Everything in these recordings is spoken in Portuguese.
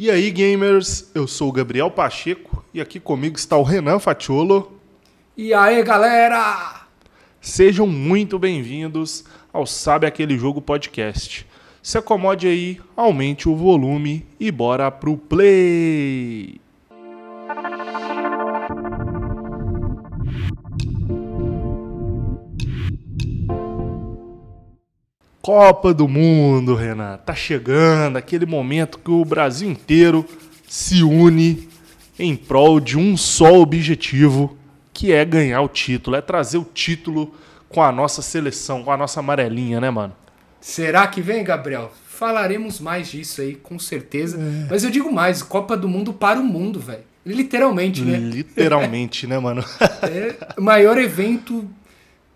E aí, gamers, eu sou o Gabriel Pacheco e aqui comigo está o Renan Fatiolo. E aí, galera! Sejam muito bem-vindos ao Sabe Aquele Jogo Podcast. Se acomode aí, aumente o volume e bora pro play! Copa do Mundo, Renan. Tá chegando aquele momento que o Brasil inteiro se une em prol de um só objetivo, que é ganhar o título, é trazer o título com a nossa seleção, com a nossa amarelinha, né, mano? Será que vem, Gabriel? Falaremos mais disso aí, com certeza. É. Mas eu digo mais, Copa do Mundo para o mundo, velho. Literalmente, né? Literalmente, né, mano? é o maior evento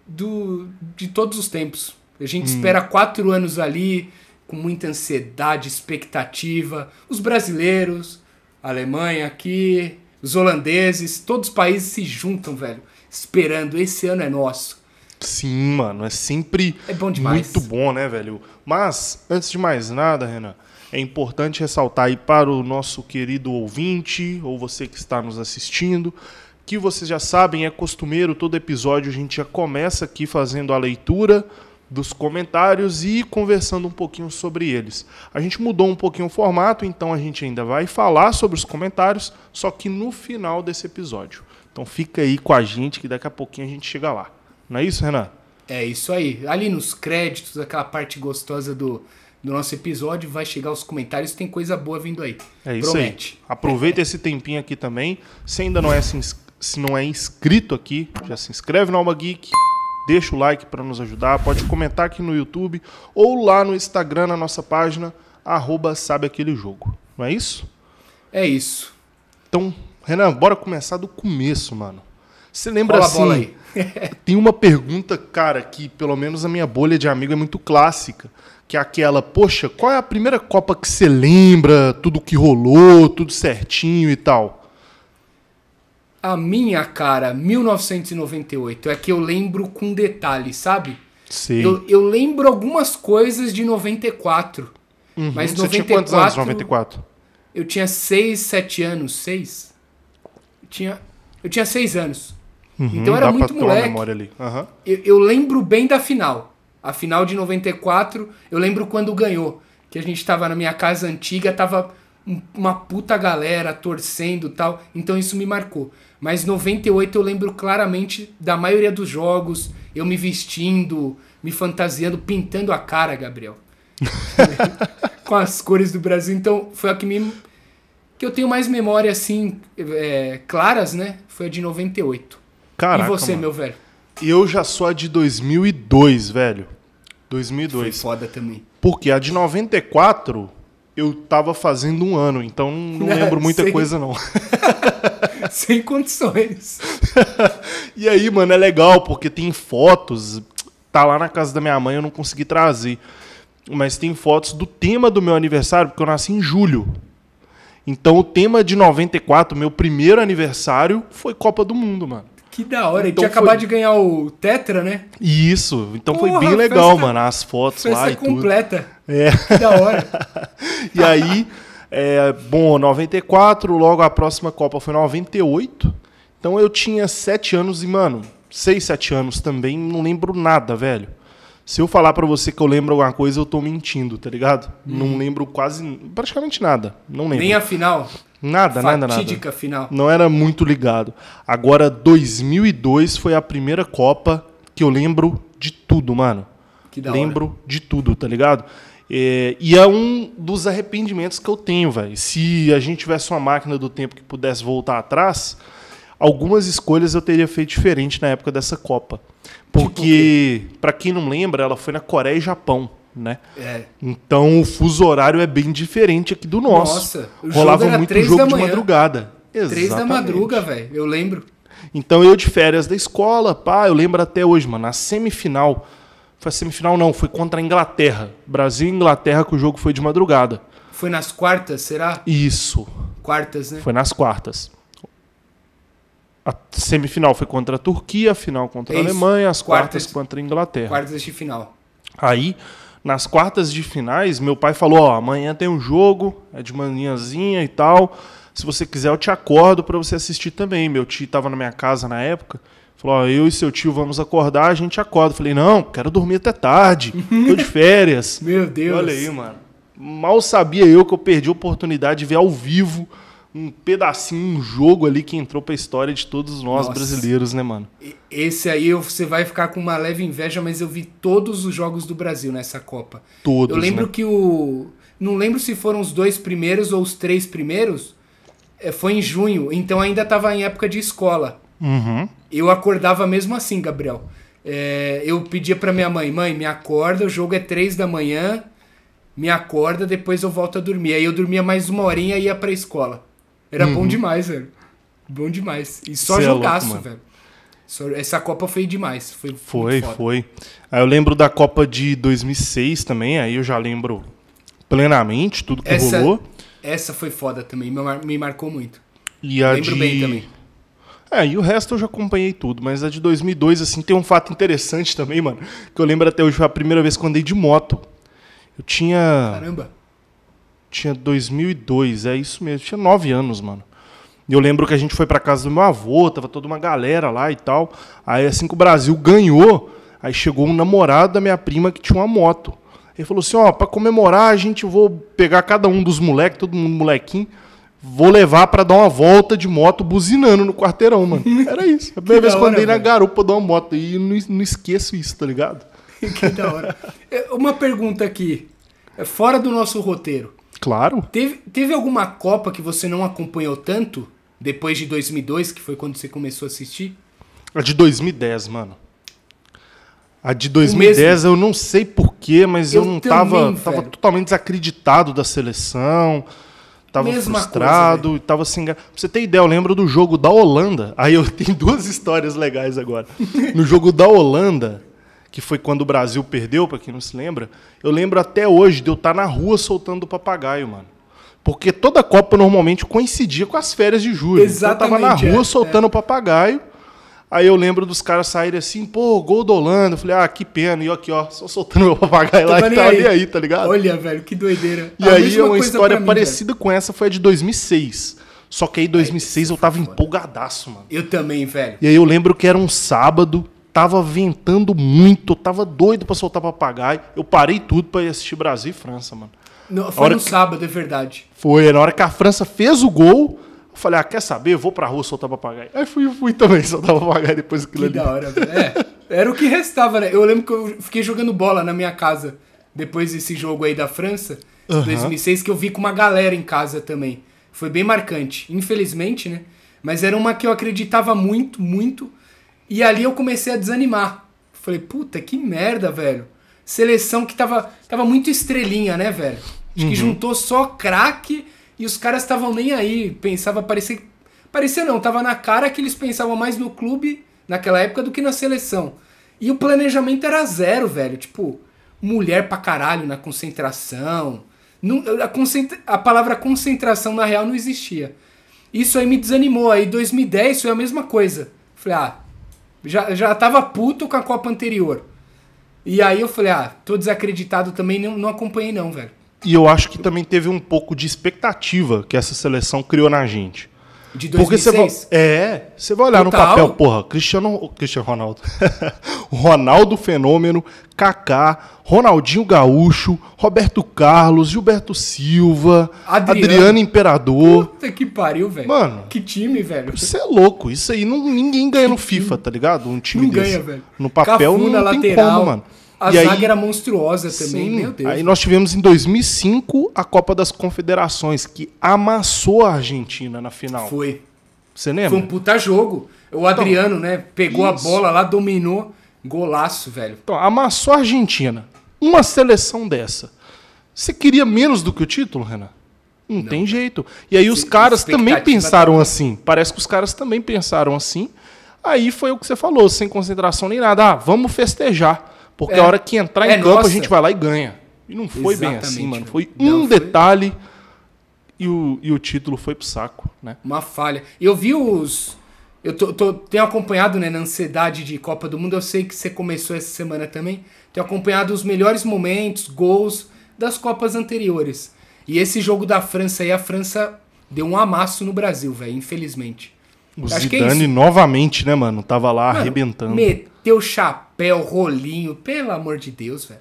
do, de todos os tempos. A gente hum. espera quatro anos ali, com muita ansiedade, expectativa. Os brasileiros, a Alemanha aqui, os holandeses, todos os países se juntam, velho, esperando. Esse ano é nosso. Sim, mano, é sempre é bom muito bom, né, velho? Mas, antes de mais nada, Renan, é importante ressaltar aí para o nosso querido ouvinte, ou você que está nos assistindo, que vocês já sabem, é costumeiro, todo episódio a gente já começa aqui fazendo a leitura dos comentários e conversando um pouquinho sobre eles. A gente mudou um pouquinho o formato, então a gente ainda vai falar sobre os comentários, só que no final desse episódio. Então fica aí com a gente que daqui a pouquinho a gente chega lá. Não é isso, Renan? É isso aí. Ali nos créditos, aquela parte gostosa do, do nosso episódio, vai chegar os comentários, tem coisa boa vindo aí. É isso Promete. aí. Aproveita esse tempinho aqui também. Se ainda não é, se, não é inscrito aqui, já se inscreve no Alma Geek deixa o like para nos ajudar, pode comentar aqui no YouTube ou lá no Instagram na nossa página arroba sabe aquele jogo. Não é isso? É isso. Então, Renan, bora começar do começo, mano. Você lembra assim? tem uma pergunta, cara, que pelo menos a minha bolha de amigo é muito clássica, que é aquela, poxa, qual é a primeira Copa que você lembra, tudo que rolou, tudo certinho e tal? A minha, cara, 1998, é que eu lembro com detalhe, sabe? Sim. Eu, eu lembro algumas coisas de 94. Uhum. Mas 94, tinha quantos anos 94? Eu tinha 6, 7 anos, 6? Eu tinha, eu tinha 6 anos. Uhum, então era muito moleque. Uhum. Eu, eu, lembro bem da final. A final de 94, eu lembro quando ganhou. Que a gente tava na minha casa antiga, tava uma puta galera torcendo tal. Então isso me marcou. Mas 98 eu lembro claramente da maioria dos jogos, eu me vestindo, me fantasiando, pintando a cara, Gabriel. Com as cores do Brasil. Então foi a que me. que eu tenho mais memória, assim, é, claras, né? Foi a de 98. Caraca, e você, mano. meu velho? Eu já sou a de 2002, velho. 2002. Foi foda também. Porque a de 94 eu tava fazendo um ano, então não, lembro muita coisa não. sem condições. e aí, mano, é legal, porque tem fotos. Tá lá na casa da minha mãe, eu não consegui trazer. Mas tem fotos do tema do meu aniversário, porque eu nasci em julho. Então o tema de 94, meu primeiro aniversário, foi Copa do Mundo, mano. Que da hora, então, tinha foi... acabado de ganhar o Tetra, né? Isso, então Porra, foi bem legal, festa, mano, as fotos lá e completa. tudo. completa. É. Que da hora. e aí é, bom, 94, logo a próxima Copa foi 98. Então eu tinha 7 anos e, mano, 6, 7 anos também, não lembro nada, velho. Se eu falar para você que eu lembro alguma coisa, eu tô mentindo, tá ligado? Hum. Não lembro quase, praticamente nada. Não lembro. Nem a final? Nada, Fatídica nada, nada. final. Não era muito ligado. Agora, 2002 foi a primeira Copa que eu lembro de tudo, mano. Que da Lembro hora. de tudo, tá ligado? É, e é um dos arrependimentos que eu tenho, velho. Se a gente tivesse uma máquina do tempo que pudesse voltar atrás, algumas escolhas eu teria feito diferente na época dessa Copa. Porque, tipo para quem não lembra, ela foi na Coreia e Japão. Né? É. Então o fuso horário é bem diferente aqui do nosso. Nossa, rolava muito jogo de madrugada. Três da madruga, velho. Eu lembro. Então eu de férias da escola, pá, eu lembro até hoje, mano, na semifinal foi a semifinal, não, foi contra a Inglaterra. Brasil e Inglaterra, que o jogo foi de madrugada. Foi nas quartas, será? Isso. Quartas, né? Foi nas quartas. A semifinal foi contra a Turquia, a final contra é a Alemanha, as quartas, quartas contra a Inglaterra. Quartas de final. Aí, nas quartas de finais, meu pai falou: Ó, amanhã tem um jogo, é de manhãzinha e tal. Se você quiser, eu te acordo para você assistir também. Meu tio estava na minha casa na época Falou, ó, eu e seu tio vamos acordar, a gente acorda. falei, não, quero dormir até tarde, tô de férias. Meu Deus. Olha aí, mano. Mal sabia eu que eu perdi a oportunidade de ver ao vivo um pedacinho, um jogo ali que entrou pra história de todos nós Nossa. brasileiros, né, mano? Esse aí você vai ficar com uma leve inveja, mas eu vi todos os jogos do Brasil nessa Copa. Todos. Eu lembro né? que o. Não lembro se foram os dois primeiros ou os três primeiros. É, foi em junho, então ainda tava em época de escola. Uhum. Eu acordava mesmo assim, Gabriel. É, eu pedia para minha mãe, mãe, me acorda, o jogo é três da manhã, me acorda, depois eu volto a dormir. Aí eu dormia mais uma horinha e ia pra escola. Era uhum. bom demais, velho. Bom demais. E só Cê é jogaço, é velho. Essa Copa foi demais. Foi, foi. foi. Aí eu lembro da Copa de 2006 também, aí eu já lembro plenamente tudo que essa, rolou. Essa foi foda também, me, mar me marcou muito. E a lembro de... bem também. É, e o resto eu já acompanhei tudo, mas a de 2002, assim, tem um fato interessante também, mano, que eu lembro até hoje, foi a primeira vez que eu andei de moto. Eu tinha... Caramba! Tinha 2002, é isso mesmo, tinha nove anos, mano. E eu lembro que a gente foi para casa do meu avô, tava toda uma galera lá e tal. Aí, assim que o Brasil ganhou, aí chegou um namorado da minha prima que tinha uma moto. Ele falou assim, ó, oh, pra comemorar a gente, vou pegar cada um dos moleques, todo mundo molequinho vou levar para dar uma volta de moto buzinando no quarteirão, mano. Era isso. A primeira vez que andei na garupa de uma moto e não, não esqueço isso, tá ligado? que da hora. É, uma pergunta aqui, é fora do nosso roteiro. Claro. Teve, teve alguma Copa que você não acompanhou tanto? Depois de 2002, que foi quando você começou a assistir? A de 2010, mano. A de 2010 eu não sei porquê, mas eu, eu não também, tava, tava totalmente desacreditado da seleção tava Mesma frustrado coisa, e tava se enganando. Pra você ter ideia, eu lembro do jogo da Holanda. Aí eu tenho duas histórias legais agora. No jogo da Holanda, que foi quando o Brasil perdeu, para quem não se lembra, eu lembro até hoje de eu estar tá na rua soltando o papagaio, mano. Porque toda Copa normalmente coincidia com as férias de julho. Exatamente. Então eu tava na rua é, soltando o é. papagaio. Aí eu lembro dos caras saírem assim, pô, gol do Holanda. Eu falei, ah, que pena. E eu aqui, ó, só soltando meu papagaio lá e tá ali aí, tá ligado? Olha, velho, que doideira. E a aí uma história mim, parecida velho. com essa foi a de 2006. Só que aí 2006 eu tava empolgadaço, mano. Eu também, velho. E aí eu lembro que era um sábado, tava ventando muito, tava doido para soltar papagaio. Eu parei tudo para ir assistir Brasil e França, mano. Não, foi no que... sábado, é verdade. Foi, na hora que a França fez o gol, eu falei, ah, quer saber? vou pra rua soltar papagaio. Aí fui, fui também soltar papagaio depois daquilo que da hora. É, era o que restava, né? Eu lembro que eu fiquei jogando bola na minha casa depois desse jogo aí da França, uhum. 2006, que eu vi com uma galera em casa também. Foi bem marcante. Infelizmente, né? Mas era uma que eu acreditava muito, muito. E ali eu comecei a desanimar. Falei, puta, que merda, velho. Seleção que tava, tava muito estrelinha, né, velho? Acho uhum. que juntou só craque e os caras estavam nem aí, pensava, parecia, parecia não, tava na cara que eles pensavam mais no clube naquela época do que na seleção. E o planejamento era zero, velho. Tipo, mulher pra caralho na concentração. Não, a, concentra a palavra concentração na real não existia. Isso aí me desanimou. Aí 2010 foi a mesma coisa. Falei, ah, já, já tava puto com a Copa anterior. E aí eu falei, ah, tô desacreditado também, não, não acompanhei não, velho. E eu acho que também teve um pouco de expectativa que essa seleção criou na gente. De 2006? Porque você vai, é, você vai olhar Total. no papel, porra, Cristiano, Cristiano Ronaldo. Ronaldo Fenômeno, Kaká, Ronaldinho Gaúcho, Roberto Carlos, Gilberto Silva, Adriano, Adriano Imperador. Puta que pariu, velho. Mano. Que time, velho. Isso é louco. Isso aí não, ninguém ganha no FIFA, tá ligado? Um time não desse. Ganha, velho. No papel Cafuna, não tem lateral. como, mano. A e zaga aí, era monstruosa também, sim, meu Deus. Aí nós tivemos em 2005 a Copa das Confederações, que amassou a Argentina na final. Foi. Você lembra? Foi um puta jogo. O então, Adriano, então, né, pegou isso. a bola lá, dominou, golaço, velho. Então, amassou a Argentina. Uma seleção dessa. Você queria menos do que o título, Renan? Não, Não. tem jeito. E aí os caras também pensaram também. assim. Parece que os caras também pensaram assim. Aí foi o que você falou, sem concentração nem nada. Ah, vamos festejar. Porque é, a hora que entrar é em campo, nossa. a gente vai lá e ganha. E não foi Exatamente, bem assim, mano. Foi um foi... detalhe e o, e o título foi pro saco, né? Uma falha. Eu vi os. Eu tô, tô, tenho acompanhado, né, na ansiedade de Copa do Mundo. Eu sei que você começou essa semana também. Tenho acompanhado os melhores momentos, gols das Copas anteriores. E esse jogo da França aí, a França deu um amasso no Brasil, velho, infelizmente. O Acho é Zidane é novamente, né, mano? Tava lá mano, arrebentando. Met teu chapéu, rolinho, pelo amor de Deus, velho.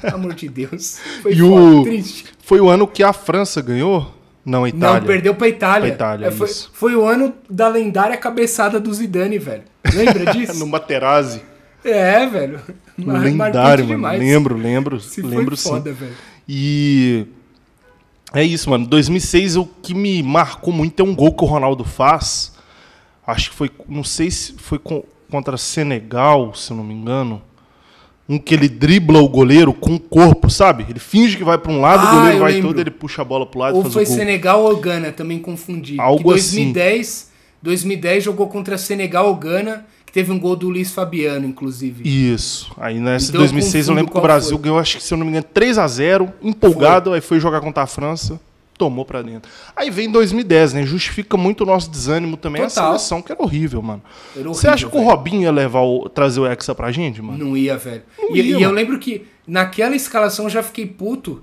Pelo amor de Deus. Foi e o... triste. Foi o ano que a França ganhou? Não, Itália. Não, perdeu pra Itália. Pra Itália é, foi, foi, o ano da lendária cabeçada do Zidane, velho. Lembra disso? no Materazzi. É, velho. Mar lendário, mano. Demais. Lembro, lembro. Se lembro foi foda, sim. velho. E é isso, mano. 2006 o que me marcou muito é um gol que o Ronaldo faz. Acho que foi, não sei se foi com contra Senegal, se não me engano. Um que ele dribla o goleiro com o corpo, sabe? Ele finge que vai para um lado, ah, o goleiro vai lembro. todo, ele puxa a bola pro lado. Ou foi Senegal ou Gana, também confundi. Algo que 2010, assim. 2010 jogou contra Senegal ou Gana, que teve um gol do Luiz Fabiano, inclusive. Isso. Aí nessa então, 2006 eu, eu lembro que o Brasil foi. ganhou, acho que se eu não me engano, 3 a 0 empolgado, foi. aí foi jogar contra a França tomou para dentro. Aí vem 2010, né? Justifica muito o nosso desânimo também. Total. A seleção que era horrível, mano. Era horrível, Você acha que velho. o Robinho ia levar o, trazer o Hexa pra gente, mano? Não ia, velho. Não e, ia, e eu lembro que naquela escalação eu já fiquei puto,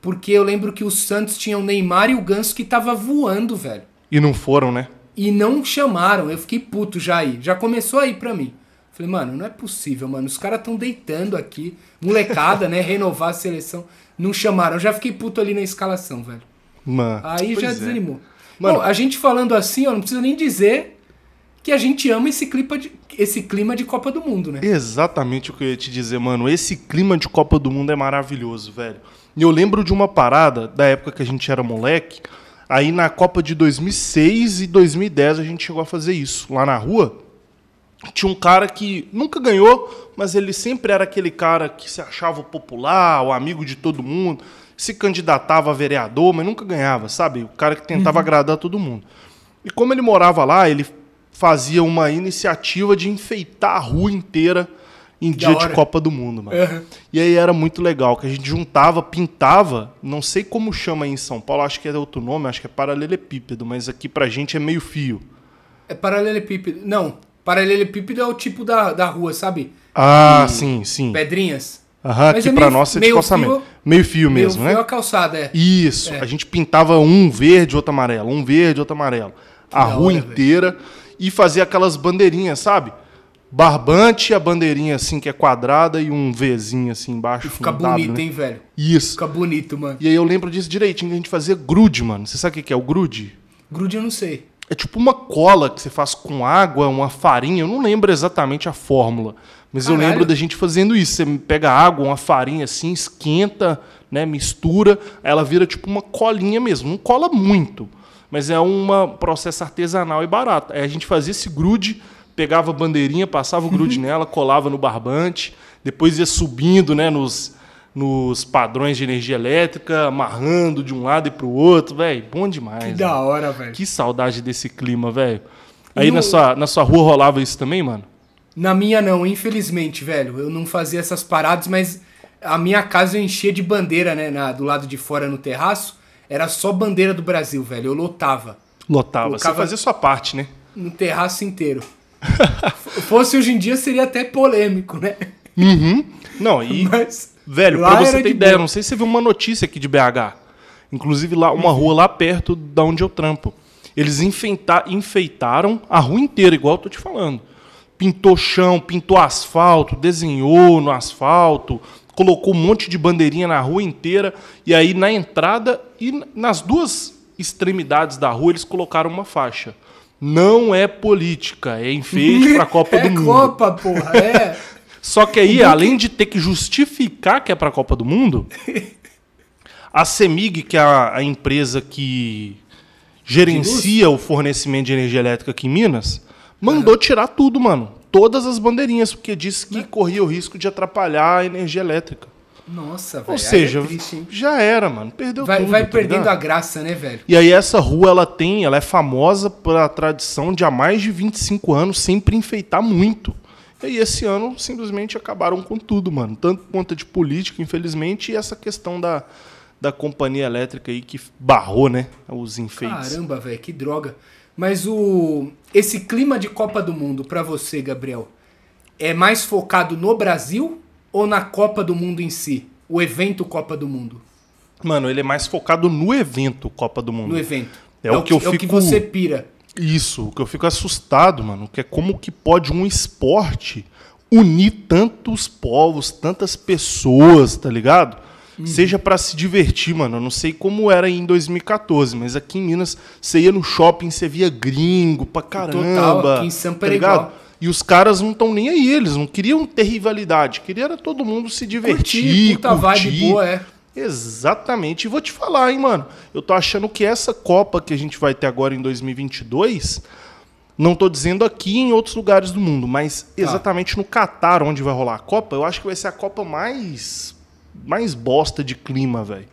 porque eu lembro que o Santos tinha o Neymar e o Ganso que tava voando, velho. E não foram, né? E não chamaram. Eu fiquei puto já aí. Já começou aí pra mim. Falei, mano, não é possível, mano. Os caras estão deitando aqui. Molecada, né? Renovar a seleção. Não chamaram. Eu já fiquei puto ali na escalação, velho. Mano, Aí já é. desanimou. Mano, Bom, a gente falando assim, ó, não precisa nem dizer que a gente ama esse clima, de, esse clima de Copa do Mundo, né? Exatamente o que eu ia te dizer, mano. Esse clima de Copa do Mundo é maravilhoso, velho. E eu lembro de uma parada da época que a gente era moleque. Aí na Copa de 2006 e 2010 a gente chegou a fazer isso. Lá na rua, tinha um cara que nunca ganhou, mas ele sempre era aquele cara que se achava popular, o amigo de todo mundo se candidatava a vereador, mas nunca ganhava, sabe? O cara que tentava uhum. agradar todo mundo. E como ele morava lá, ele fazia uma iniciativa de enfeitar a rua inteira em da dia hora. de Copa do Mundo, mano. Uhum. E aí era muito legal, que a gente juntava, pintava, não sei como chama aí em São Paulo, acho que é outro nome, acho que é paralelepípedo, mas aqui pra gente é meio fio. É paralelepípedo. Não, paralelepípedo é o tipo da, da rua, sabe? Ah, e sim, sim. Pedrinhas. Aham, que é para nós é de meio calçamento. Tipo fio, meio fio mesmo, meio né? Fio é a calçada, é. Isso. É. A gente pintava um verde, outro amarelo, um verde, outro amarelo. Que a rua hora, inteira e fazia aquelas bandeirinhas, sabe? Barbante, a bandeirinha assim que é quadrada e um Vzinho assim embaixo. E fica bonito, né? hein, velho? Isso. Fica bonito, mano. E aí eu lembro disso direitinho, a gente fazia grude, mano. Você sabe o que é o grude? Grude eu não sei. É tipo uma cola que você faz com água, uma farinha, eu não lembro exatamente a fórmula. Mas Caralho. eu lembro da gente fazendo isso. Você pega água, uma farinha assim, esquenta, né, mistura, ela vira tipo uma colinha mesmo. Não cola muito, mas é um processo artesanal e barato. Aí a gente fazia esse grude, pegava a bandeirinha, passava o grude nela, colava no barbante, depois ia subindo né, nos, nos padrões de energia elétrica, amarrando de um lado e para o outro. Velho, bom demais. Que véio. Né? da hora, velho. Que saudade desse clima, velho. Aí no... na, sua, na sua rua rolava isso também, mano? Na minha não, infelizmente, velho. Eu não fazia essas paradas, mas a minha casa eu enchia de bandeira, né? Na, do lado de fora no terraço. Era só bandeira do Brasil, velho. Eu lotava. Lotava. Colocava Você fazia sua parte, né? No terraço inteiro. Fosse hoje em dia seria até polêmico, né? Uhum. Não, e. Mas, velho, pra você ter ideia, boa. não sei se você viu uma notícia aqui de BH. Inclusive, lá, uma rua lá perto da onde eu trampo. Eles enfeita, enfeitaram a rua inteira, igual eu tô te falando pintou chão, pintou asfalto, desenhou no asfalto, colocou um monte de bandeirinha na rua inteira, e aí na entrada e nas duas extremidades da rua eles colocaram uma faixa. Não é política, é enfeite para a Copa é do Mundo. É Copa, porra, é. Só que aí, além de ter que justificar que é para a Copa do Mundo, a CEMIG, que é a, a empresa que gerencia o fornecimento de energia elétrica aqui em Minas, Mandou tirar tudo, mano. Todas as bandeirinhas, porque disse que né? corria o risco de atrapalhar a energia elétrica. Nossa, velho. Ou é seja, é triste, já era, mano. Perdeu vai, tudo. Vai tá perdendo ligado? a graça, né, velho? E aí essa rua, ela tem, ela é famosa pela tradição de há mais de 25 anos sempre enfeitar muito. E aí esse ano simplesmente acabaram com tudo, mano. Tanto por conta de política, infelizmente, e essa questão da, da companhia elétrica aí que barrou, né, os enfeites. Caramba, velho, que droga. Mas o esse clima de Copa do Mundo para você, Gabriel, é mais focado no Brasil ou na Copa do Mundo em si? O evento Copa do Mundo? Mano, ele é mais focado no evento Copa do Mundo. No evento. É, é o que, que eu fico. É o que você pira. Isso, o que eu fico assustado, mano, que é como que pode um esporte unir tantos povos, tantas pessoas, tá ligado? Uhum. Seja para se divertir, mano. Eu não sei como era em 2014, mas aqui em Minas você ia no shopping, você via gringo pra caramba. Total, aqui em Sampa tá igual. E os caras não estão nem aí, eles não queriam ter rivalidade, Queria era todo mundo se divertir. Curtir, puta curtir. vibe boa, é. Exatamente. E vou te falar, hein, mano. Eu tô achando que essa Copa que a gente vai ter agora em 2022, não tô dizendo aqui em outros lugares do mundo, mas tá. exatamente ah. no Catar, onde vai rolar a Copa, eu acho que vai ser a Copa mais mais bosta de clima, velho.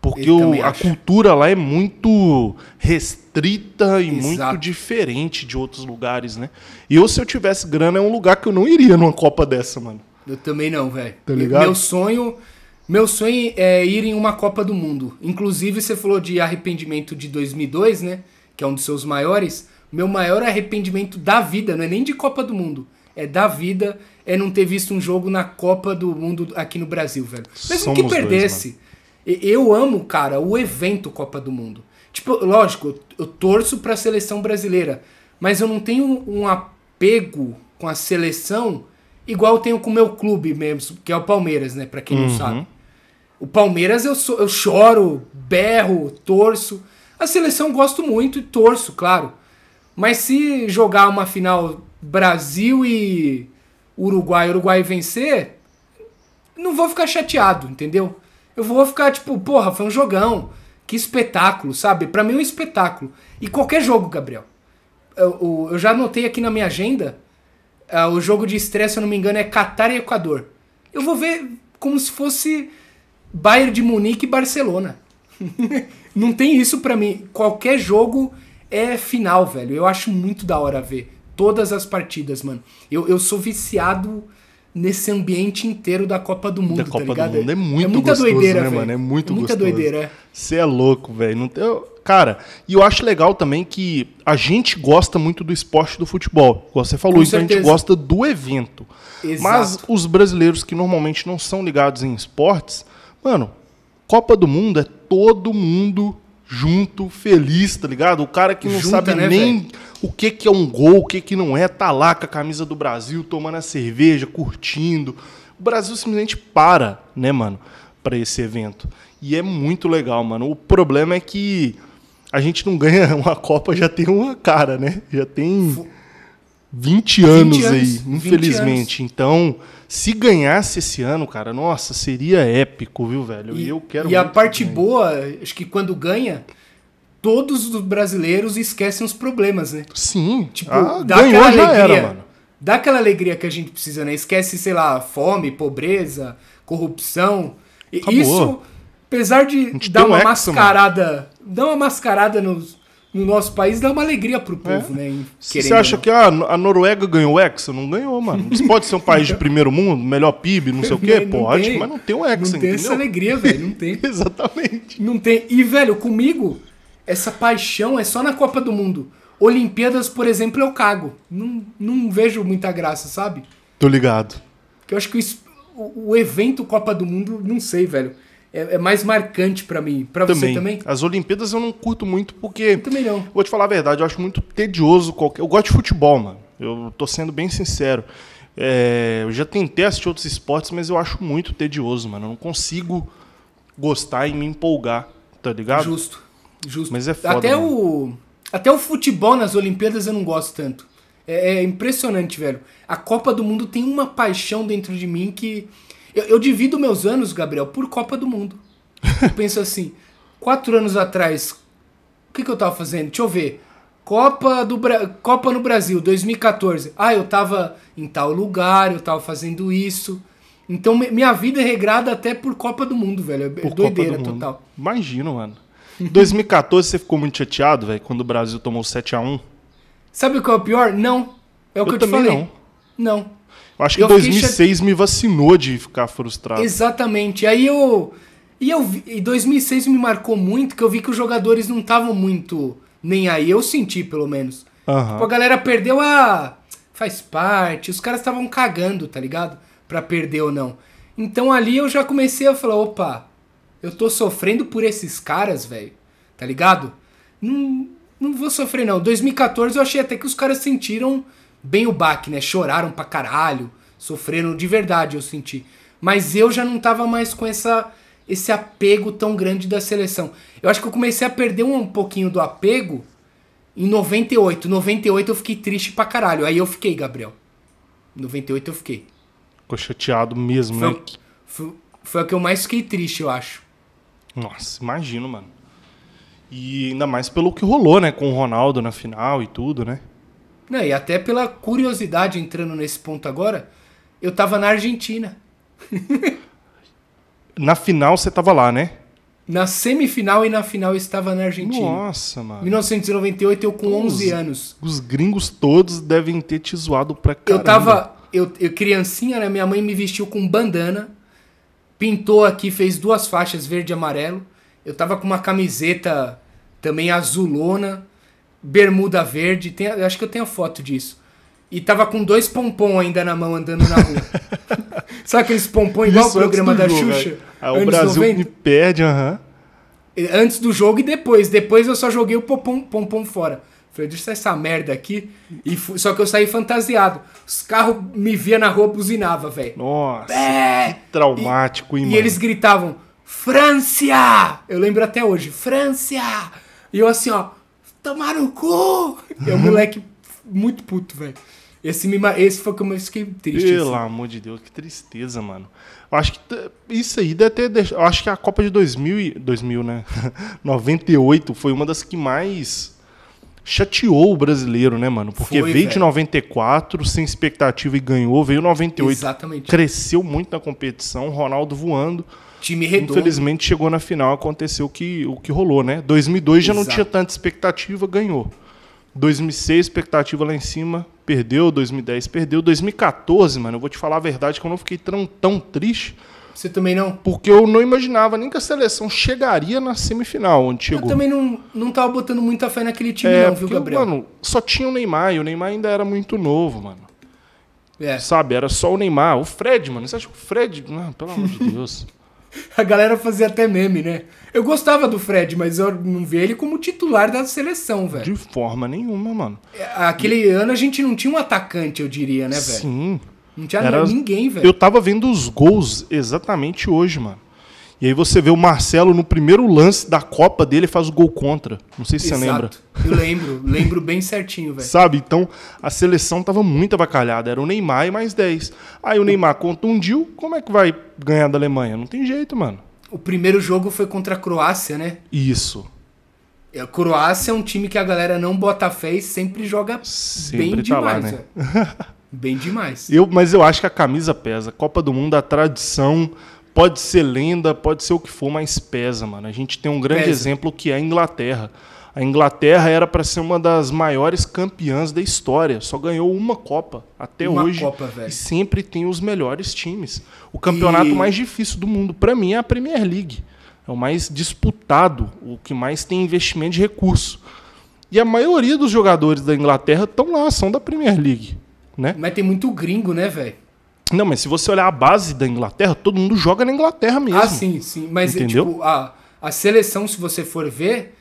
Porque o, a cultura lá é muito restrita e Exato. muito diferente de outros lugares, né? E ou se eu tivesse grana, é um lugar que eu não iria numa Copa dessa, mano. Eu também não, velho. Tá ligado? Meu sonho, meu sonho é ir em uma Copa do Mundo. Inclusive, você falou de arrependimento de 2002, né? Que é um dos seus maiores. Meu maior arrependimento da vida, não é nem de Copa do Mundo é da vida é não ter visto um jogo na Copa do Mundo aqui no Brasil, velho. Mesmo Somos que perdesse. Dois, eu amo, cara, o evento Copa do Mundo. Tipo, lógico, eu torço para a seleção brasileira, mas eu não tenho um apego com a seleção igual eu tenho com o meu clube mesmo, que é o Palmeiras, né, para quem uhum. não sabe. O Palmeiras eu, eu choro, berro, torço. A seleção gosto muito e torço, claro. Mas se jogar uma final Brasil e Uruguai, Uruguai vencer, não vou ficar chateado, entendeu? Eu vou ficar tipo, porra, foi um jogão. Que espetáculo, sabe? Para mim é um espetáculo. E qualquer jogo, Gabriel. Eu, eu já anotei aqui na minha agenda, uh, o jogo de estresse, se eu não me engano, é Catar e Equador. Eu vou ver como se fosse Bayern de Munique e Barcelona. não tem isso para mim. Qualquer jogo é final, velho. Eu acho muito da hora ver todas as partidas, mano. Eu, eu sou viciado nesse ambiente inteiro da Copa do Mundo, da Copa tá ligado? Do mundo. É, é, né, é muito é muita gostoso, doideira, né, mano? É muito é muita gostoso. doideira. Você é louco, velho. Eu... Cara, e eu acho legal também que a gente gosta muito do esporte do futebol. Como você falou, isso, então a gente gosta do evento. Exato. Mas os brasileiros que normalmente não são ligados em esportes, mano, Copa do Mundo é todo mundo junto, feliz, tá ligado? O cara que não sabe né, nem véio? o que, que é um gol, o que, que não é, tá lá com a camisa do Brasil, tomando a cerveja, curtindo. O Brasil simplesmente para, né, mano, para esse evento. E é muito legal, mano. O problema é que a gente não ganha uma Copa já tem uma cara, né? Já tem 20 anos, 20 anos aí, infelizmente. Anos. Então se ganhasse esse ano, cara, nossa, seria épico, viu, velho? E, eu quero E a parte boa, acho que quando ganha, todos os brasileiros esquecem os problemas, né? Sim. Tipo, ah, dá ganhou, aquela já alegria, era, mano. Dá aquela alegria que a gente precisa, né? Esquece, sei lá, fome, pobreza, corrupção. Isso, apesar de dar uma mascarada, mano. uma mascarada nos no nosso país dá uma alegria pro é. povo, é. né? Você acha que ah, a Noruega ganhou o Hexa? Não ganhou, mano. Você pode ser um país de então. primeiro mundo, melhor PIB, não sei o quê? Não pode, tem. mas não tem o Hexa, não entendeu? Não tem essa alegria, velho. Não tem. Exatamente. Não tem. E, velho, comigo, essa paixão é só na Copa do Mundo. Olimpíadas, por exemplo, eu cago. Não, não vejo muita graça, sabe? Tô ligado. Porque eu acho que o, o evento Copa do Mundo, não sei, velho é, é mais marcante para mim. Para você também? As Olimpíadas eu não curto muito porque. Eu também não. Vou te falar a verdade, eu acho muito tedioso qualquer. Eu gosto de futebol, mano. Eu tô sendo bem sincero. É, eu já tentei assistir outros esportes, mas eu acho muito tedioso, mano. Eu não consigo gostar e me empolgar, tá ligado? Justo, justo. Mas é foda. Até, mano. o, até o futebol nas Olimpíadas eu não gosto tanto. É, é, impressionante, velho. A Copa do Mundo tem uma paixão dentro de mim que eu, eu divido meus anos, Gabriel, por Copa do Mundo. Eu penso assim, quatro anos atrás, o que, que eu tava fazendo? Deixa eu ver. Copa, do Bra... Copa no Brasil, 2014. Ah, eu tava em tal lugar, eu tava fazendo isso. Então minha vida é regrada até por Copa do Mundo, velho. É por Doideira Copa do total. Mundo. Imagino, mano. Em 2014 você ficou muito chateado, velho, quando o Brasil tomou 7 a 1 Sabe o que é o pior? Não. É o eu que eu te falei. Não. não acho que 2006 me vacinou de ficar frustrado. Exatamente. Aí eu. E eu e 2006 me marcou muito que eu vi que os jogadores não estavam muito nem aí. Eu senti, pelo menos. Uhum. Tipo, a galera perdeu a. Faz parte. Os caras estavam cagando, tá ligado? Pra perder ou não. Então ali eu já comecei a falar: opa, eu tô sofrendo por esses caras, velho. Tá ligado? Não, não vou sofrer, não. 2014 eu achei até que os caras sentiram bem o baque, né? Choraram pra caralho, sofreram de verdade, eu senti. Mas eu já não tava mais com essa esse apego tão grande da seleção. Eu acho que eu comecei a perder um pouquinho do apego em 98. 98 eu fiquei triste pra caralho. Aí eu fiquei, Gabriel. 98 eu fiquei. Ficou chateado mesmo, foi, né? Foi, foi o que eu mais fiquei triste, eu acho. Nossa, imagino, mano. E ainda mais pelo que rolou, né? Com o Ronaldo na final e tudo, né? Não, e até pela curiosidade, entrando nesse ponto agora, eu tava na Argentina. na final você tava lá, né? Na semifinal e na final eu estava na Argentina. Nossa, mano. 1998, eu com 11 anos. Os gringos todos devem ter te zoado pra caramba. Eu tava. Eu, eu criancinha, né? Minha mãe me vestiu com bandana, pintou aqui, fez duas faixas verde e amarelo. Eu tava com uma camiseta também azulona, bermuda verde. Tem, acho que eu tenho foto disso. E tava com dois pompom ainda na mão andando na rua. Sabe aqueles pompom igual Isso, o programa da jogo, Xuxa? Né? Ah, o Brasil 90? me perde, aham. Uhum. Antes do jogo e depois. Depois eu só joguei o pompom, pompom fora. Falei, deixa essa merda aqui. E só que eu saí fantasiado. Os carros me via na rua, buzinava, velho. Nossa. É! Que traumático, e, hein, E eles gritavam: França Eu lembro até hoje: França E eu assim, ó tomar no cu! É um moleque muito puto, velho. Esse, esse foi como eu fiquei triste. Pelo assim. amor de Deus, que tristeza, mano. Eu acho que isso aí deve ter deixado. Eu acho que a Copa de 2000, e, 2000 né? 98 foi uma das que mais chateou o brasileiro, né, mano? Porque foi, veio véio. de 94, sem expectativa e ganhou, veio 98. Exatamente. Cresceu muito na competição, Ronaldo voando. Time redondo. Infelizmente chegou na final, aconteceu o que, o que rolou, né? 2002 já não tinha tanta expectativa, ganhou. 2006, expectativa lá em cima, perdeu. 2010, perdeu. 2014, mano, eu vou te falar a verdade que eu não fiquei tão, tão triste. Você também não? Porque eu não imaginava nem que a seleção chegaria na semifinal, onde chegou. Eu também não, não tava botando muita fé naquele time, é, não, viu, porque, Gabriel? Mano, só tinha o Neymar, e o Neymar ainda era muito novo, mano. É. Sabe, era só o Neymar. O Fred, mano, você acha que o Fred. Não, pelo amor de Deus. A galera fazia até meme, né? Eu gostava do Fred, mas eu não vi ele como titular da seleção, velho. De forma nenhuma, mano. É, aquele ano a gente não tinha um atacante, eu diria, né, velho? Sim. Não tinha Era... ninguém, velho. Eu tava vendo os gols exatamente hoje, mano. E aí você vê o Marcelo no primeiro lance da Copa dele faz o gol contra. Não sei se Exato. você lembra. Eu lembro, lembro bem certinho, velho. Sabe? Então a seleção tava muito avacalhada. Era o Neymar e mais 10. Aí o Neymar contundiu. Como é que vai ganhar da Alemanha? Não tem jeito, mano. O primeiro jogo foi contra a Croácia, né? Isso. A Croácia é um time que a galera não bota fé e sempre joga sempre bem tá demais, lá, né? Bem demais. Eu, mas eu acho que a camisa pesa. Copa do Mundo, a tradição, Pode ser lenda, pode ser o que for, mas pesa, mano. A gente tem um grande pesa. exemplo que é a Inglaterra. A Inglaterra era para ser uma das maiores campeãs da história. Só ganhou uma Copa até uma hoje. Copa, e sempre tem os melhores times. O campeonato e... mais difícil do mundo, para mim, é a Premier League. É o mais disputado, o que mais tem investimento de recurso. E a maioria dos jogadores da Inglaterra estão lá, são da Premier League. Né? Mas tem muito gringo, né, velho? Não, mas se você olhar a base da Inglaterra, todo mundo joga na Inglaterra mesmo. Ah, sim, sim. Mas entendeu? Tipo, a, a seleção, se você for ver,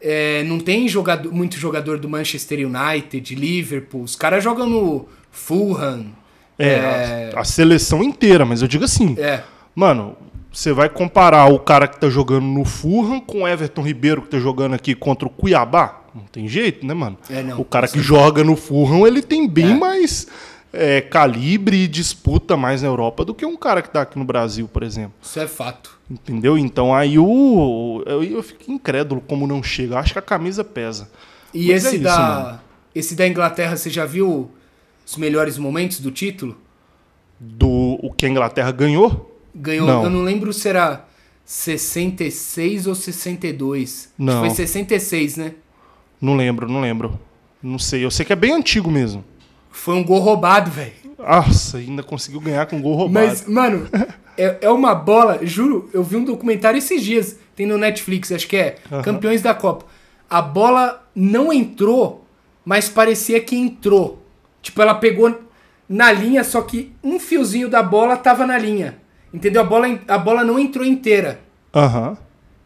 é, não tem jogador, muito jogador do Manchester United, Liverpool. Os caras jogam no Fulham. É, é... A, a, seleção inteira, mas eu digo assim. É. Mano, você vai comparar o cara que tá jogando no Fulham com o Everton Ribeiro que tá jogando aqui contra o Cuiabá? Não tem jeito, né, mano? É, não, o cara que joga no Fulham, ele tem bem é. mais é, calibre e disputa mais na Europa do que um cara que está aqui no Brasil, por exemplo. Isso é fato. Entendeu? Então aí o. Eu, eu fico incrédulo como não chega. acho que a camisa pesa. E Mas esse é da. Isso, esse da Inglaterra, você já viu os melhores momentos do título? Do o que a Inglaterra ganhou? Ganhou, não. eu não lembro se era 66 ou 62. Não. Acho que foi 66, né? Não lembro, não lembro. Não sei, eu sei que é bem antigo mesmo. Foi um gol roubado, velho. Nossa, ainda conseguiu ganhar com um gol roubado. Mas, mano, é, é, uma bola, juro, eu vi um documentário esses dias, tem no Netflix, acho que é, uhum. Campeões da Copa. A bola não entrou, mas parecia que entrou. Tipo, ela pegou na linha, só que um fiozinho da bola tava na linha. Entendeu? A bola, a bola não entrou inteira. Aham. Uhum.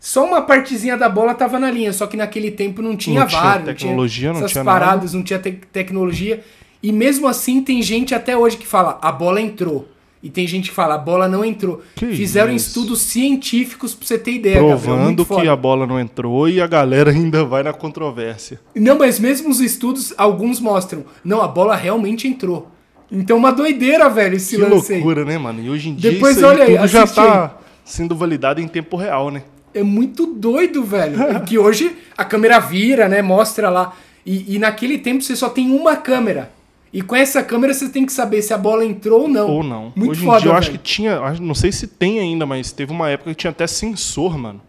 Só uma partezinha da bola tava na linha, só que naquele tempo não tinha, não VAR, tinha tecnologia, não tinha, não tinha paradas, nada. não tinha te tecnologia. E mesmo assim tem gente até hoje que fala, a bola entrou. E tem gente que fala, a bola não entrou. Que Fizeram isso? estudos científicos pra você ter ideia, Provando Gabriel, que a bola não entrou e a galera ainda vai na controvérsia. Não, mas mesmo os estudos, alguns mostram. Não, a bola realmente entrou. Então uma doideira, velho, esse que lance aí. Que loucura, né, mano? E hoje em dia isso olha aí, tudo já tá aí. sendo validado em tempo real, né? É muito doido, velho. É que hoje a câmera vira, né? Mostra lá. E, e naquele tempo você só tem uma câmera. E com essa câmera você tem que saber se a bola entrou ou não. Ou não. Muito Hoje foda, em dia eu acho que tinha, não sei se tem ainda, mas teve uma época que tinha até sensor, mano.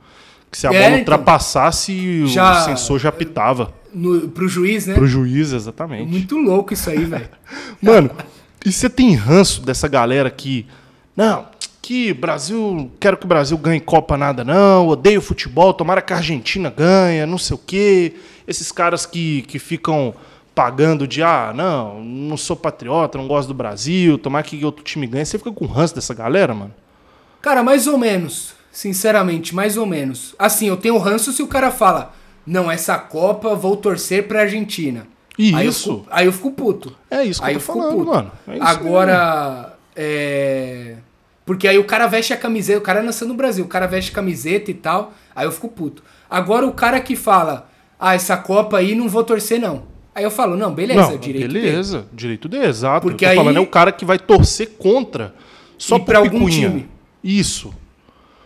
Que se a é, bola então, ultrapassasse, já, o sensor já pitava. No, pro juiz, né? Pro juiz, exatamente. Muito louco isso aí, velho. mano, e você tem ranço dessa galera que. Não, que Brasil. Quero que o Brasil ganhe Copa nada, não. Odeio futebol, tomara que a Argentina ganha, não sei o quê. Esses caras que, que ficam pagando de ah, não, não sou patriota, não gosto do Brasil, tomar que outro time ganha. Você fica com ranço dessa galera, mano? Cara, mais ou menos. Sinceramente, mais ou menos. Assim, eu tenho ranço se o cara fala, não, essa Copa vou torcer pra Argentina. E aí isso? Eu fico, aí eu fico puto. É isso que aí eu tô eu falando, puto. mano. É Agora, é... Porque aí o cara veste a camiseta, o cara é nasceu no Brasil, o cara veste camiseta e tal, aí eu fico puto. Agora o cara que fala, ah, essa Copa aí não vou torcer não. Aí eu falo, não, beleza, não, direito beleza, dele. direito dele, exato. Porque eu aí, falando, é o cara que vai torcer contra só para algum time. Isso.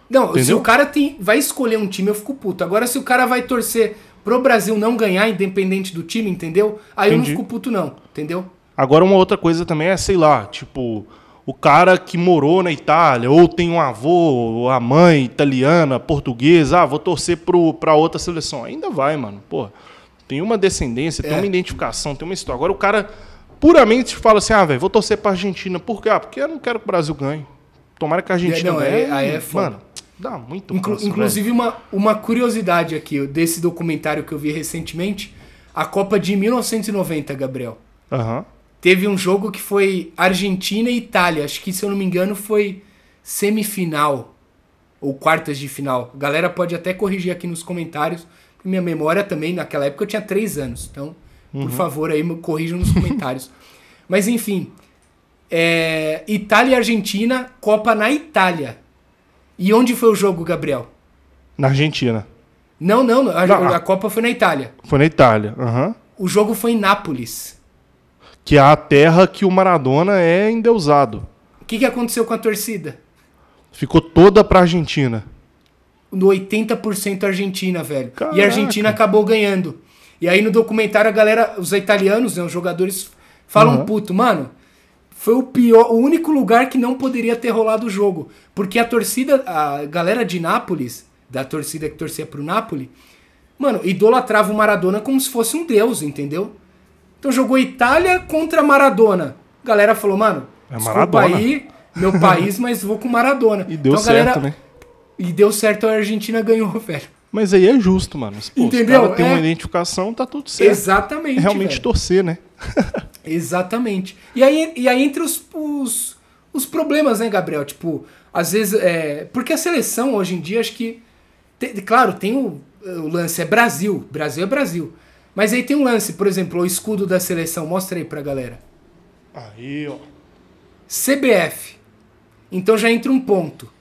Não, Entendeu? se o cara tem, vai escolher um time, eu fico puto. Agora, se o cara vai torcer pro Brasil não ganhar, independente do time, entendeu? Aí Entendi. eu não fico puto, não, entendeu? Agora, uma outra coisa também é, sei lá, tipo, o cara que morou na Itália, ou tem um avô, ou a mãe italiana, portuguesa, ah, vou torcer pro, pra outra seleção. Ainda vai, mano, porra tem uma descendência, tem é. uma identificação, tem uma história. Agora o cara puramente fala assim: ah, velho, vou torcer pra Argentina. Por quê? Ah, porque eu não quero que o Brasil ganhe. Tomara que a é, Argentina não, ganhe. É, é mano, dá muito Inclu massa, Inclusive, uma, uma curiosidade aqui desse documentário que eu vi recentemente: a Copa de 1990, Gabriel. Uhum. Teve um jogo que foi Argentina e Itália. Acho que, se eu não me engano, foi semifinal ou quartas de final. A galera pode até corrigir aqui nos comentários minha memória também, naquela época eu tinha três anos. Então, uhum. por favor, aí corrijam nos comentários. Mas enfim, é... Itália e Argentina, Copa na Itália. E onde foi o jogo, Gabriel? Na Argentina. Não, não, a, não, a ah. Copa foi na Itália. Foi na Itália, aham. Uhum. O jogo foi em Nápoles. Que é a terra que o Maradona é endeusado. O que, que aconteceu com a torcida? Ficou toda pra Argentina no 80% Argentina, velho. Caraca. E a Argentina acabou ganhando. E aí no documentário a galera, os italianos, né, os jogadores, falam uhum. puto, mano. Foi o pior, o único lugar que não poderia ter rolado o jogo. Porque a torcida, a galera de Nápoles, da torcida que torcia pro Nápoles, mano, idolatrava o Maradona como se fosse um deus, entendeu? Então jogou Itália contra Maradona. A galera falou, mano, é Maradona. desculpa aí, meu país, mas vou com Maradona. E deu então, certo, galera, né? E deu certo, a Argentina ganhou, velho. Mas aí é justo, mano. Pô, Entendeu? cara tem é... uma identificação, tá tudo certo. Exatamente. É realmente velho. torcer, né? Exatamente. E aí, e aí entre os, os, os, problemas, né, Gabriel? Tipo, às vezes. É... Porque a seleção hoje em dia, acho que. Tem, claro, tem o, o lance, é Brasil. Brasil é Brasil. Mas aí tem um lance, por exemplo, o escudo da seleção. Mostra aí pra galera. Aí, ó. CBF. Então já entra um ponto.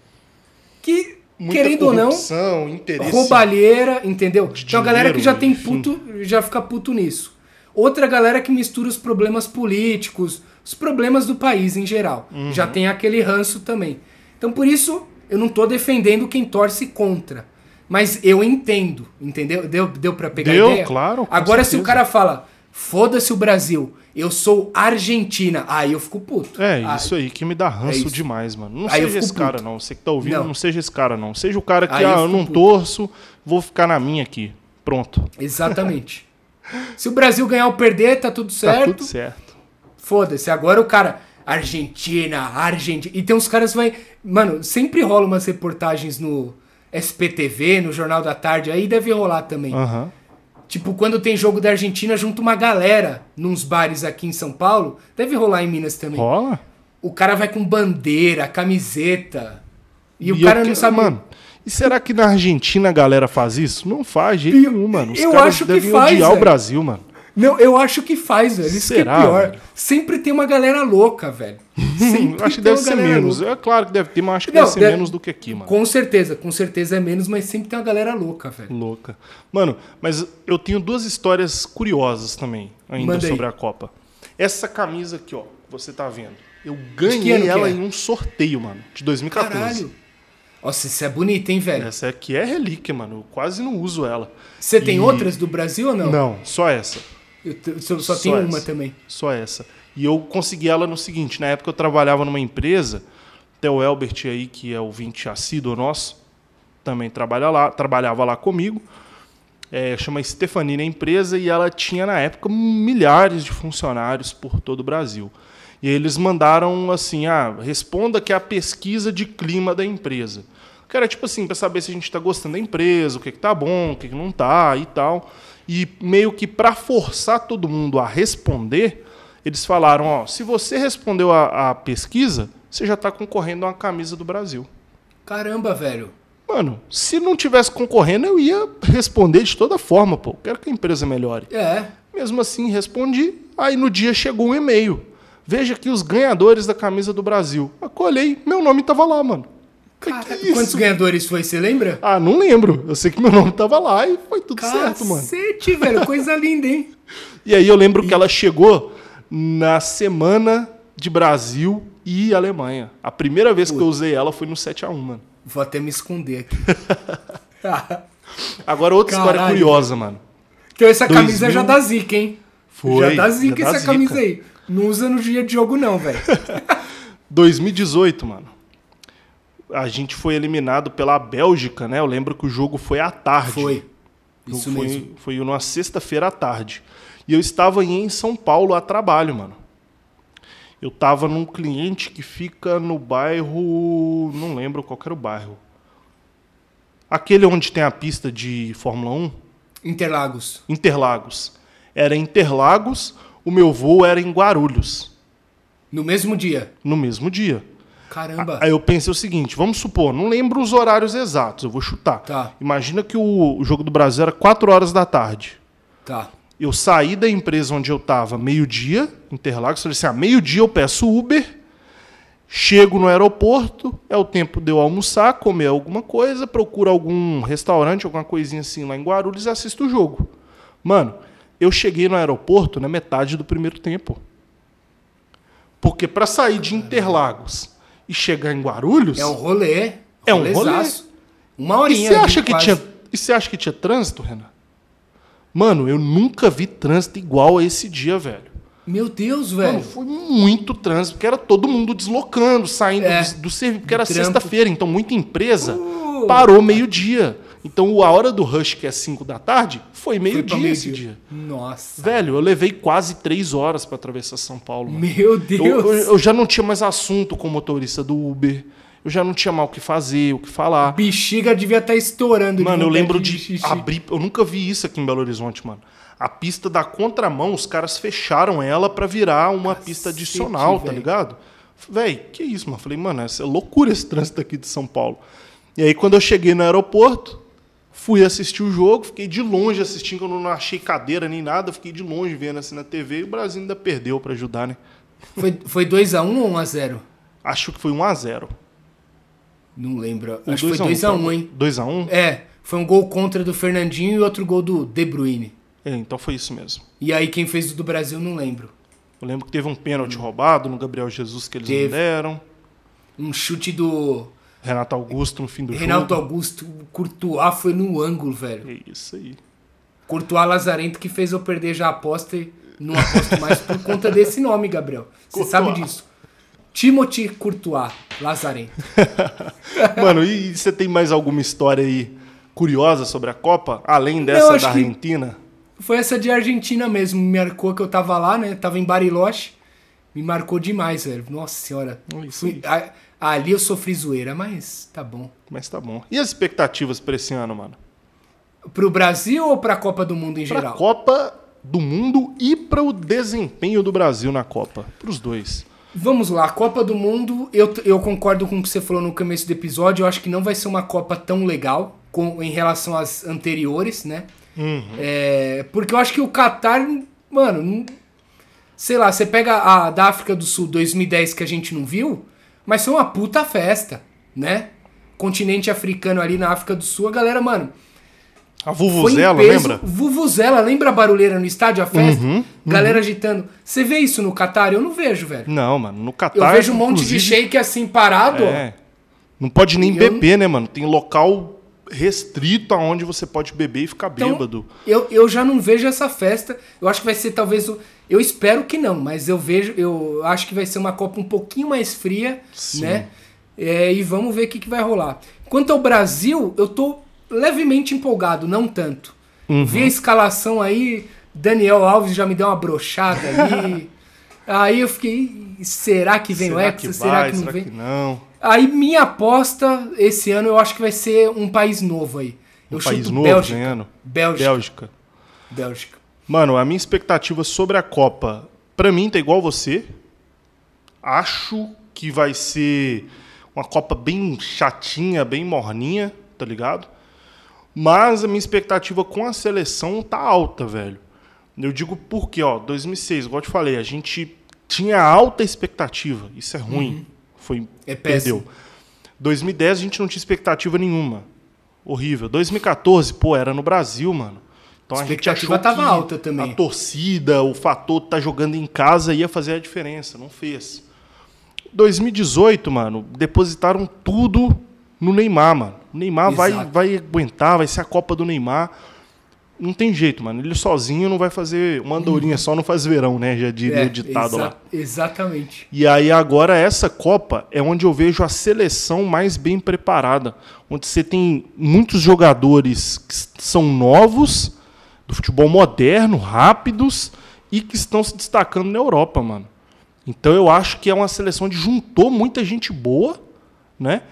Que muita querendo corrupção, ou não, Roubalheira, entendeu? Dinheiro, uma galera que já tem puto, já fica puto nisso. Outra galera que mistura os problemas políticos, os problemas do país em geral. Uhum. Já tem aquele ranço também. Então por isso eu não tô defendendo quem torce contra. Mas eu entendo, entendeu? Deu, deu pra pegar deu, ideia? claro. Agora certeza. se o cara fala, Foda-se o Brasil. Eu sou Argentina. Aí eu fico puto. É, isso aí que me dá ranço é demais, mano. Não aí seja esse puto. cara, não. Você que tá ouvindo, não. não. seja esse cara, não. Seja o cara que, aí ah, eu, eu não puto. torço, vou ficar na minha aqui. Pronto. Exatamente. Se o Brasil ganhar ou perder, tá tudo certo. Tá tudo certo. Foda-se. Agora o cara. Argentina, Argentina. E tem uns caras vai. Mano, sempre rola umas reportagens no SPTV, no Jornal da Tarde. Aí deve rolar também. Aham. Uhum Tipo, quando tem jogo da Argentina, junta uma galera nos bares aqui em São Paulo. Deve rolar em Minas também. Rola? O cara vai com bandeira, camiseta. E, e o cara não sabe. Mano, e será que na Argentina a galera faz isso? Não faz jeito nenhum, mano. Os eu caras acho devem que faz, odiar é. o Brasil, mano. Não, eu acho que faz, velho. Isso Será, que é pior. Velho? Sempre tem uma galera louca, velho. Sempre acho que deve ser menos. Louca. É claro que deve ter, mas acho que Não, deve ser deve... menos do que aqui, mano. Com certeza, com certeza é menos, mas sempre tem uma galera louca, velho. Louca. Mano, mas eu tenho duas histórias curiosas também, ainda Mandei. sobre a Copa. Essa camisa aqui, ó, você tá vendo. Eu ganhei ela é? em um sorteio, mano, de 2014. Caralho. Nossa, isso é bonita, hein, velho? Essa aqui é relíquia, mano. Eu quase não uso ela. Você e... tem outras do Brasil ou não? Não, só essa. Eu, só, só essa. uma também. Só essa. E eu consegui ela no seguinte: na época eu trabalhava numa empresa, até o Elbert aí, que é o 20 assíduo nosso, também trabalha lá, trabalhava lá comigo. É, chama Stefanina empresa e ela tinha na época milhares de funcionários por todo o Brasil. E eles mandaram assim: ah, responda que é a pesquisa de clima da empresa. Cara, é tipo assim, para saber se a gente está gostando da empresa, o que, que tá bom, o que, que não tá e tal e meio que para forçar todo mundo a responder, eles falaram: ó, se você respondeu a, a pesquisa, você já está concorrendo a uma camisa do Brasil. Caramba, velho. Mano, se não tivesse concorrendo, eu ia responder de toda forma, pô. Quero que a empresa melhore. É. Mesmo assim, respondi. Aí no dia chegou um e-mail. Veja aqui os ganhadores da camisa do Brasil. Acolhei, meu nome estava lá, mano. Caraca, que é quantos ganhadores foi, você lembra? Ah, não lembro. Eu sei que meu nome tava lá e foi tudo Cacete, certo, mano. Cacete, velho, coisa linda, hein? E aí eu lembro e... que ela chegou na semana de Brasil e Alemanha. A primeira vez que eu usei ela foi no 7x1, mano. Vou até me esconder aqui. Agora outra Caralho. história curiosa, mano. Então essa 2000... camisa já dá zica, hein? Foi. Já dá zica já dá essa zica. camisa aí. Não usa no dia de jogo não, velho. 2018, mano a gente foi eliminado pela Bélgica, né? Eu lembro que o jogo foi à tarde. Foi. Isso foi, mesmo. Foi numa sexta-feira à tarde. E eu estava em São Paulo a trabalho, mano. Eu estava num cliente que fica no bairro. Não lembro qual era o bairro. Aquele onde tem a pista de Fórmula 1? Interlagos. Interlagos. Era Interlagos, o meu voo era em Guarulhos. No mesmo dia? No mesmo dia. Caramba. Aí eu pensei o seguinte: vamos supor, não lembro os horários exatos, eu vou chutar. Tá. Imagina que o jogo do Brasil era 4 horas da tarde. Tá. Eu saí da empresa onde eu estava meio-dia, Interlagos, falei assim: ah, meio-dia eu peço Uber, chego no aeroporto, é o tempo de eu almoçar, comer alguma coisa, procuro algum restaurante, alguma coisinha assim lá em Guarulhos e assisto o jogo. Mano, eu cheguei no aeroporto na metade do primeiro tempo. Porque para sair de Interlagos e chegar em Guarulhos. É um rolê. É um rolê. Uma horinha. E você acha, que quase... tinha, e você acha que tinha trânsito, Renan? Mano, eu nunca vi trânsito igual a esse dia, velho. Meu Deus, velho. Mano, foi muito trânsito, porque era todo mundo deslocando, saindo é, do, do serviço, porque era sexta-feira, então muita empresa uh, parou meio-dia. Então a hora do rush, que é 5 da tarde, foi meio-dia meio esse dia. Nossa. Velho, eu levei quase 3 horas para atravessar São Paulo. Mano. Meu Deus! Eu, eu, eu, já não tinha mais assunto com o motorista do Uber. Eu já não tinha mal o que fazer, o que falar. Bexiga devia estar tá estourando. Mano, eu lembro de, abrir. Eu nunca vi isso aqui em Belo Horizonte, mano a pista da contramão, os caras fecharam ela para virar uma Cacete, pista adicional, véio. tá ligado? Véi, que isso, mano? Falei, mano, essa é loucura esse trânsito aqui de São Paulo. E aí, quando eu cheguei no aeroporto, Fui assistir o jogo, fiquei de longe assistindo, quando não achei cadeira nem nada, fiquei de longe vendo assim na TV e o Brasil ainda perdeu para ajudar, né? Foi, 2x1 um ou 1x0? Um Acho que foi 1x0. Um não lembro. Acho que foi 2x1, um, um, então. hein? 2x1? Um? É. Foi um gol contra do Fernandinho e outro gol do De Bruyne. É, então foi isso mesmo. E aí quem fez o do Brasil, não lembro. Eu lembro que teve um pênalti roubado no Gabriel Jesus que eles teve. não deram. Um chute do Renato Augusto no fim do Renato jogo. Renato Augusto, Courtois foi no ângulo, velho. É isso aí. Courtois Lazarento que fez eu perder já a aposta e não aposto mais por conta desse nome, Gabriel. Você sabe disso. Timothy Courtois Lazarento. Mano, e, você tem mais alguma história aí curiosa sobre a Copa? Além dessa não, da Argentina? Foi essa de Argentina mesmo. Me marcou que eu tava lá, né? Tava em Bariloche. Me marcou demais, velho. Nossa senhora. É isso Fui, a, Ali eu sofri zoeira, mas tá bom. Mas tá bom. E as expectativas para esse ano, mano? Pro Brasil ou pra Copa do Mundo em pra geral? Pra Copa do Mundo e para o desempenho do Brasil na Copa. Pros dois. Vamos lá, Copa do Mundo, eu, eu concordo com o que você falou no começo do episódio. Eu acho que não vai ser uma Copa tão legal com, em relação às anteriores, né? Uhum. É, porque eu acho que o Qatar, mano, sei lá, você pega a da África do Sul 2010 que a gente não viu, mas foi uma puta festa, né? Continente africano ali na África do Sul, a galera, mano. A Vuvuzela, lembra? Vuvuzela, lembra a barulheira no estádio, a uhum, festa? Uhum, galera uhum. agitando. Você vê isso no Catar? Eu não vejo, velho. Não, mano, no Catar. Eu vejo um monte de shake assim parado. É. Não pode nem beber, né, mano? Tem local restrito aonde você pode beber e ficar então, bêbado. Eu, eu já não vejo essa festa. Eu acho que vai ser talvez o. Eu espero que não, mas eu vejo, eu acho que vai ser uma Copa um pouquinho mais fria, Sim. né? É, e vamos ver o que, que vai rolar. Quanto ao Brasil, eu tô levemente empolgado, não tanto. Uhum. Vi a escalação aí, Daniel Alves já me deu uma brochada ali. aí eu fiquei, será que vem será o Hexa? será que não será vem? Que não? Aí minha aposta esse ano eu acho que vai ser um país novo aí. Um eu país novo Bélgica. Bélgica. Bélgica. Bélgica. Mano, a minha expectativa sobre a Copa, para mim tá igual você. Acho que vai ser uma Copa bem chatinha, bem morninha, tá ligado? Mas a minha expectativa com a seleção tá alta, velho. Eu digo porque, ó, 2006, igual eu te falei, a gente tinha alta expectativa. Isso é ruim. Uhum. Foi é perdeu. 2010 a gente não tinha expectativa nenhuma. Horrível. 2014, pô, era no Brasil, mano. Então a expectativa estava alta também. A torcida, o fator tá jogando em casa ia fazer a diferença, não fez. 2018, mano, depositaram tudo no Neymar, mano. O Neymar vai, vai aguentar, vai ser a Copa do Neymar. Não tem jeito, mano. Ele sozinho não vai fazer. Uma andorinha hum. só não faz verão, né? Já diria é, o ditado exa lá. Exatamente. E aí, agora, essa Copa é onde eu vejo a seleção mais bem preparada. Onde você tem muitos jogadores que são novos do futebol moderno, rápidos e que estão se destacando na Europa, mano. Então eu acho que é uma seleção que juntou muita gente boa, né?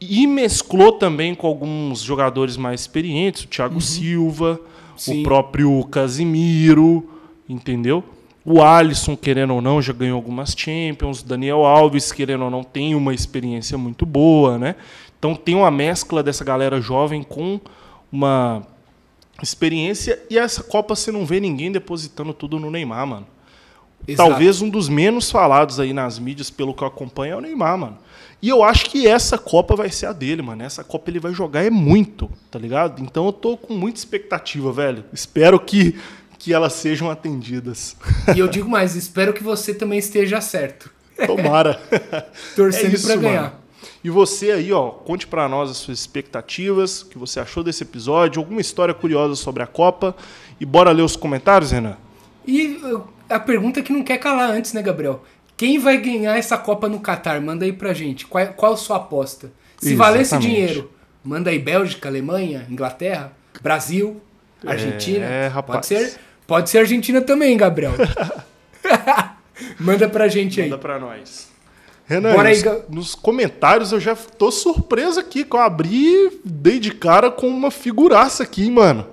E mesclou também com alguns jogadores mais experientes, o Thiago uhum. Silva, Sim. o próprio Casimiro, entendeu? O Alisson, querendo ou não, já ganhou algumas Champions. Daniel Alves, querendo ou não, tem uma experiência muito boa, né? Então tem uma mescla dessa galera jovem com uma experiência e essa Copa você não vê ninguém depositando tudo no Neymar, mano. Exato. Talvez um dos menos falados aí nas mídias, pelo que eu acompanho, é o Neymar, mano. E eu acho que essa Copa vai ser a dele, mano. Essa Copa ele vai jogar é muito, tá ligado? Então eu tô com muita expectativa, velho. Espero que, que elas sejam atendidas. E eu digo mais, espero que você também esteja certo. Tomara. Torcendo é isso, pra ganhar. Mano. E você aí, ó, conte para nós as suas expectativas, o que você achou desse episódio, alguma história curiosa sobre a Copa. E bora ler os comentários, Renan? E uh, a pergunta que não quer calar antes, né, Gabriel? Quem vai ganhar essa Copa no Catar? Manda aí pra gente. Qual, é, qual sua aposta? Se valer esse dinheiro, manda aí Bélgica, Alemanha, Inglaterra, Brasil, é, Argentina. É, rapaz. Pode ser, pode ser Argentina também, Gabriel. manda pra gente aí. Manda pra nós. Renan, Bora nos, aí, nos comentários eu já tô surpreso aqui, que eu abri dei de cara com uma figuraça aqui, mano.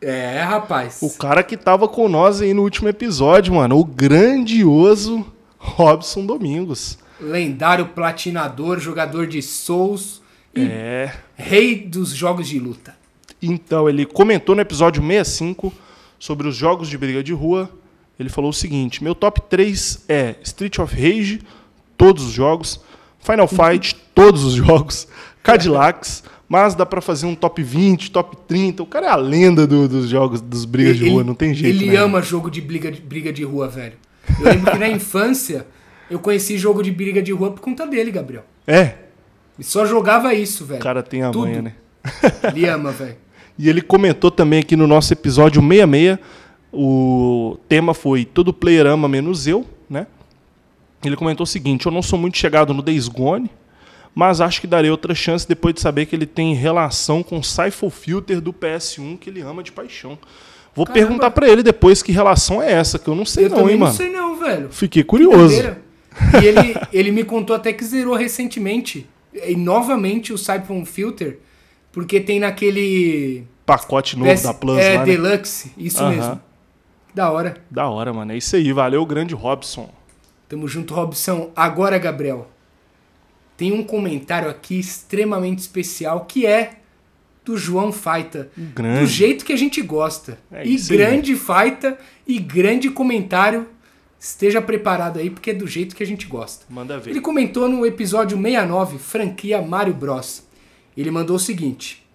É, rapaz. O cara que tava com nós aí no último episódio, mano. O grandioso Robson Domingos. Lendário platinador, jogador de Souls e é. rei dos jogos de luta. Então, ele comentou no episódio 65 sobre os jogos de briga de rua. Ele falou o seguinte: meu top 3 é Street of Rage todos os jogos, Final Fight, todos os jogos, Cadillacs, mas dá para fazer um top 20, top 30. O cara é a lenda do, dos jogos, dos brigas ele, de rua, não tem jeito. Ele né? ama jogo de briga, de briga de rua, velho. Eu lembro que na infância eu conheci jogo de briga de rua por conta dele, Gabriel. É? E só jogava isso, velho. O cara tem a Tudo. manha, né? Ele ama, velho. E ele comentou também aqui no nosso episódio 66, o tema foi Todo Player Ama Menos Eu, né? Ele comentou o seguinte: Eu não sou muito chegado no Days Gone, mas acho que darei outra chance depois de saber que ele tem relação com o Cypher Filter do PS1 que ele ama de paixão. Vou Caramba. perguntar para ele depois que relação é essa, que eu não sei eu não, hein, mano. Eu não sei não, velho. Fiquei curioso. E ele, ele me contou até que zerou recentemente, e novamente, o Siphon Filter, porque tem naquele... Pacote novo PS... da Plus É, lá, né? Deluxe, isso uh -huh. mesmo. Da hora. Da hora, mano. É isso aí. Valeu, grande Robson. Tamo junto, Robson. Agora, Gabriel, tem um comentário aqui extremamente especial que é do João Faita. Grande. Do jeito que a gente gosta. É e grande aí. Faita e grande comentário. Esteja preparado aí, porque é do jeito que a gente gosta. Manda ver. Ele comentou no episódio 69, franquia Mario Bros. Ele mandou o seguinte: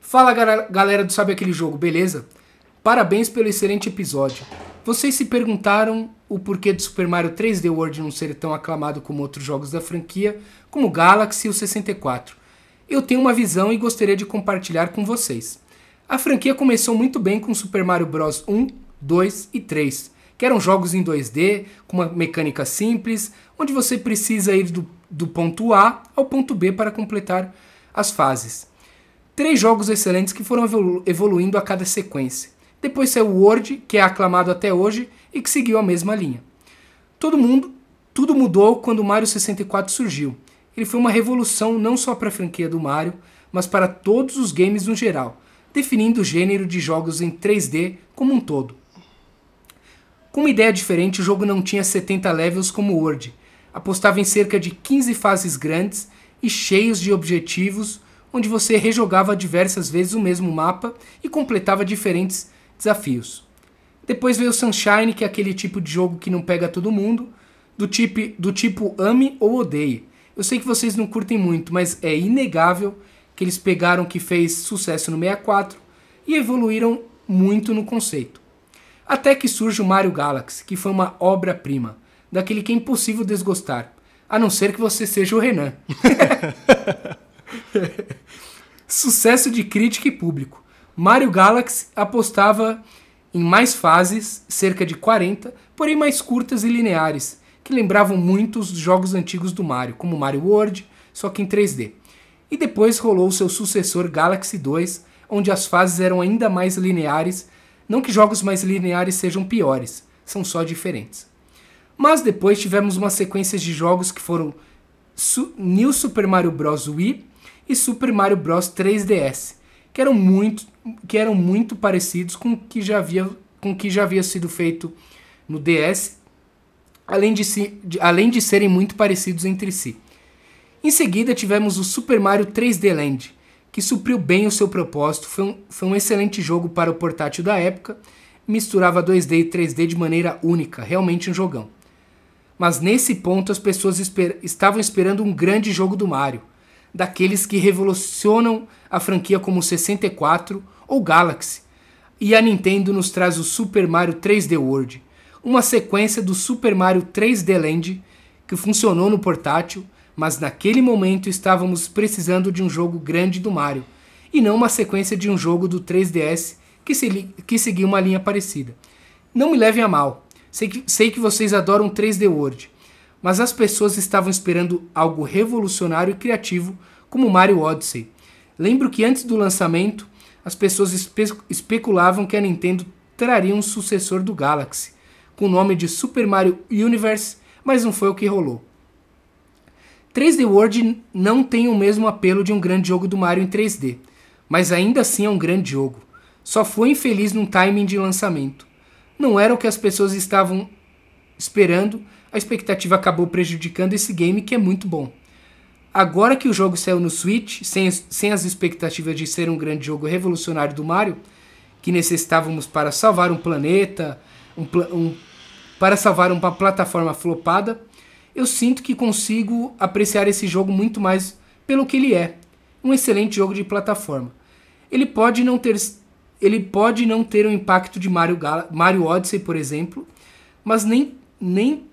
Fala galera do Sabe Aquele Jogo, beleza? Parabéns pelo excelente episódio. Vocês se perguntaram o porquê de Super Mario 3D World não ser tão aclamado como outros jogos da franquia, como Galaxy e o 64. Eu tenho uma visão e gostaria de compartilhar com vocês. A franquia começou muito bem com Super Mario Bros 1, 2 e 3, que eram jogos em 2D, com uma mecânica simples, onde você precisa ir do, do ponto A ao ponto B para completar as fases. Três jogos excelentes que foram evolu evoluindo a cada sequência depois saiu o Word, que é aclamado até hoje e que seguiu a mesma linha. Todo mundo, tudo mudou quando o Mario 64 surgiu. Ele foi uma revolução não só para a franquia do Mario, mas para todos os games no geral, definindo o gênero de jogos em 3D como um todo. Com uma ideia diferente, o jogo não tinha 70 levels como o Word. Apostava em cerca de 15 fases grandes e cheios de objetivos, onde você rejogava diversas vezes o mesmo mapa e completava diferentes desafios. Depois veio o Sunshine, que é aquele tipo de jogo que não pega todo mundo, do tipo, do tipo ame ou odeie. Eu sei que vocês não curtem muito, mas é inegável que eles pegaram o que fez sucesso no 64 e evoluíram muito no conceito. Até que surge o Mario Galaxy, que foi uma obra-prima, daquele que é impossível desgostar, a não ser que você seja o Renan. Sucesso de crítica e público. Mario Galaxy apostava em mais fases, cerca de 40, porém mais curtas e lineares, que lembravam muito os jogos antigos do Mario, como Mario World, só que em 3D. E depois rolou seu sucessor Galaxy 2, onde as fases eram ainda mais lineares, não que jogos mais lineares sejam piores, são só diferentes. Mas depois tivemos uma sequência de jogos que foram New Super Mario Bros. Wii e Super Mario Bros. 3DS, que eram muito, que eram muito parecidos com que já havia, com que já havia sido feito no DS, além de, si, de, além de serem muito parecidos entre si. Em seguida, tivemos o Super Mario 3D Land, que supriu bem o seu propósito, foi um, foi um excelente jogo para o portátil da época, misturava 2D e 3D de maneira única, realmente um jogão. Mas nesse ponto as pessoas esper estavam esperando um grande jogo do Mario, daqueles que revolucionam a franquia como 64 ou Galaxy. E a Nintendo nos traz o Super Mario 3D World, uma sequência do Super Mario 3D Land que funcionou no portátil, mas naquele momento estávamos precisando de um jogo grande do Mario e não uma sequência de um jogo do 3DS que, se, que seguia uma linha parecida. Não me levem a mal, sei que, sei que vocês adoram 3D World, mas as pessoas estavam esperando algo revolucionário e criativo, como Mario Odyssey. Lembro que antes do lançamento, as pessoas espe especulavam que a Nintendo traria um sucessor do Galaxy, com o nome de Super Mario Universe, mas não foi o que rolou. 3D World não tem o mesmo apelo de um grande jogo do Mario em 3D, mas ainda assim é um grande jogo. Só foi infeliz no timing de lançamento. Não era o que as pessoas estavam esperando, a expectativa acabou prejudicando esse game que é muito bom. Agora que o jogo saiu no Switch, sem, sem as expectativas de ser um grande jogo revolucionário do Mario, que necessitávamos para salvar um planeta, um, um, para salvar uma plataforma flopada, eu sinto que consigo apreciar esse jogo muito mais pelo que ele é, um excelente jogo de plataforma. Ele pode não ter ele pode não ter o impacto de Mario, Gal Mario Odyssey, por exemplo, mas nem, nem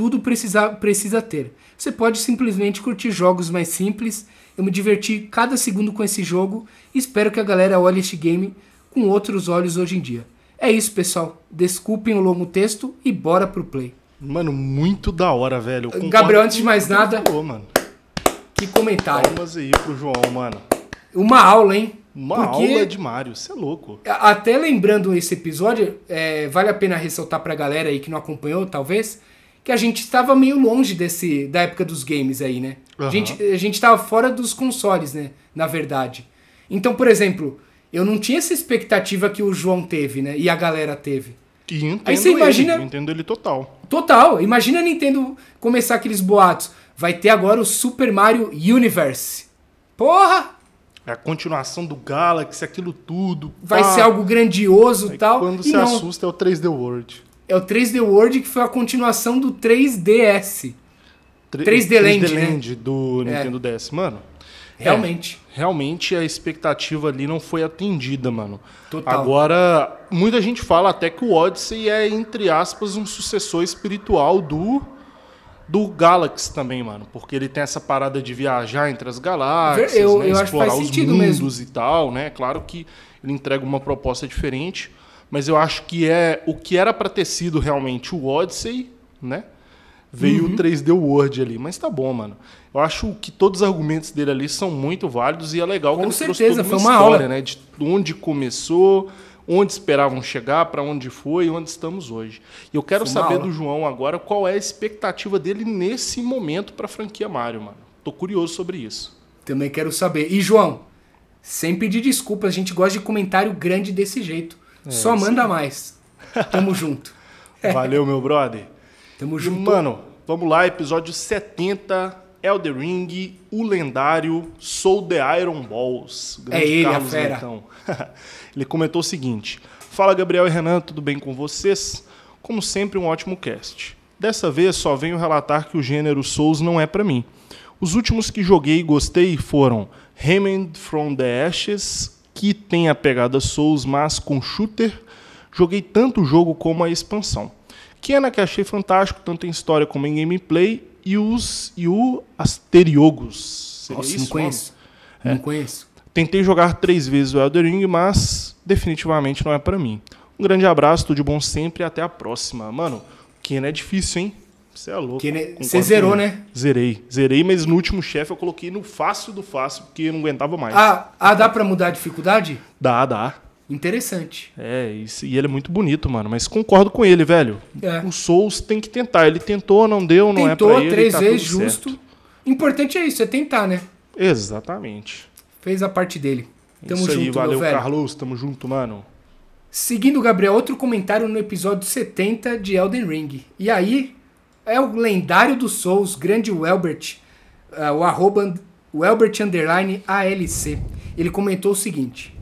tudo precisa, precisa ter. Você pode simplesmente curtir jogos mais simples. Eu me diverti cada segundo com esse jogo e espero que a galera olhe este game com outros olhos hoje em dia. É isso, pessoal. Desculpem o longo texto e bora pro play. Mano, muito da hora, velho. Gabriel, antes de mais nada. Falou, mano. Que comentário. Palmas aí pro João, mano. Uma aula, hein? Uma Porque, aula de Mario, você é louco. Até lembrando esse episódio, é, vale a pena ressaltar pra galera aí que não acompanhou, talvez que a gente estava meio longe desse da época dos games aí, né? Uhum. A, gente, a gente estava fora dos consoles, né? Na verdade. Então, por exemplo, eu não tinha essa expectativa que o João teve, né? E a galera teve. E entendo aí você imagina. Ele, entendo ele total. Total. Imagina a Nintendo começar aqueles boatos. Vai ter agora o Super Mario Universe. Porra! É a continuação do Galaxy, aquilo tudo. Vai pá. ser algo grandioso e tal. Quando e você não. assusta é o 3D World. É o 3D World que foi a continuação do 3DS. 3D, 3D Land, 3D né? Land né? do é. Nintendo é. DS, mano. Realmente. É, realmente a expectativa ali não foi atendida, mano. Total. Agora, muita gente fala até que o Odyssey é, entre aspas, um sucessor espiritual do do Galaxy também, mano. Porque ele tem essa parada de viajar entre as galáxias, eu, né? eu explorar os mundos mesmo. e tal, né? Claro que ele entrega uma proposta diferente. Mas eu acho que é o que era para ter sido realmente o Odyssey, né? Veio uhum. o 3D World ali, mas tá bom, mano. Eu acho que todos os argumentos dele ali são muito válidos e é legal Com que ele certeza, trouxe toda uma, foi uma história, aula. né? De onde começou, onde esperavam chegar, para onde foi e onde estamos hoje. E eu quero saber do João agora qual é a expectativa dele nesse momento para a franquia Mario, mano. Tô curioso sobre isso. Também quero saber. E João, sem pedir desculpas, a gente gosta de comentário grande desse jeito. É, Só manda mais. Tamo junto. Valeu, meu brother. Tamo junto. mano, vamos lá, episódio 70, Elder Ring, o lendário Soul the Iron Balls. Grande é ele, Carlos a fera. Então. ele comentou o seguinte: Fala Gabriel e Renan, tudo bem com vocês? Como sempre, um ótimo cast. Dessa vez só venho relatar que o gênero Souls não é para mim. Os últimos que joguei e gostei foram Hammond from the Ashes, que tem a pegada Souls, mas com shooter. Joguei tanto o jogo como a expansão. Kena é que achei fantástico, tanto em história como em gameplay, e os e o Asteriogos. Seria Nossa, isso, não conheço. É. Não conheço. Tentei jogar três vezes o Elder Ring, mas definitivamente não é para mim. Um grande abraço, tudo de bom sempre e até a próxima. Mano, Kena é difícil, hein? Você é louco. Você zerou, né? Zerei. Zerei, mas no último chefe eu coloquei no fácil do fácil, porque eu não aguentava mais. Ah, ah dá pra mudar a dificuldade? Dá, dá. Interessante. É, isso, e ele é muito bonito, mano. Mas concordo com ele, velho. É. O Souls tem que tentar. Ele tentou, não deu, não é pra ele. Tentou tá três tá vezes, justo. Certo. Importante é isso, é tentar, né? Exatamente. Fez a parte dele. Tamo isso junto, aí, valeu, Carlos. Tamo junto, mano. Seguindo o Gabriel, outro comentário no episódio 70 de Elden Ring. E aí, é o lendário do Souls, grande Welbert, uh, o arroba Welbert Underline ALC. Ele comentou o seguinte: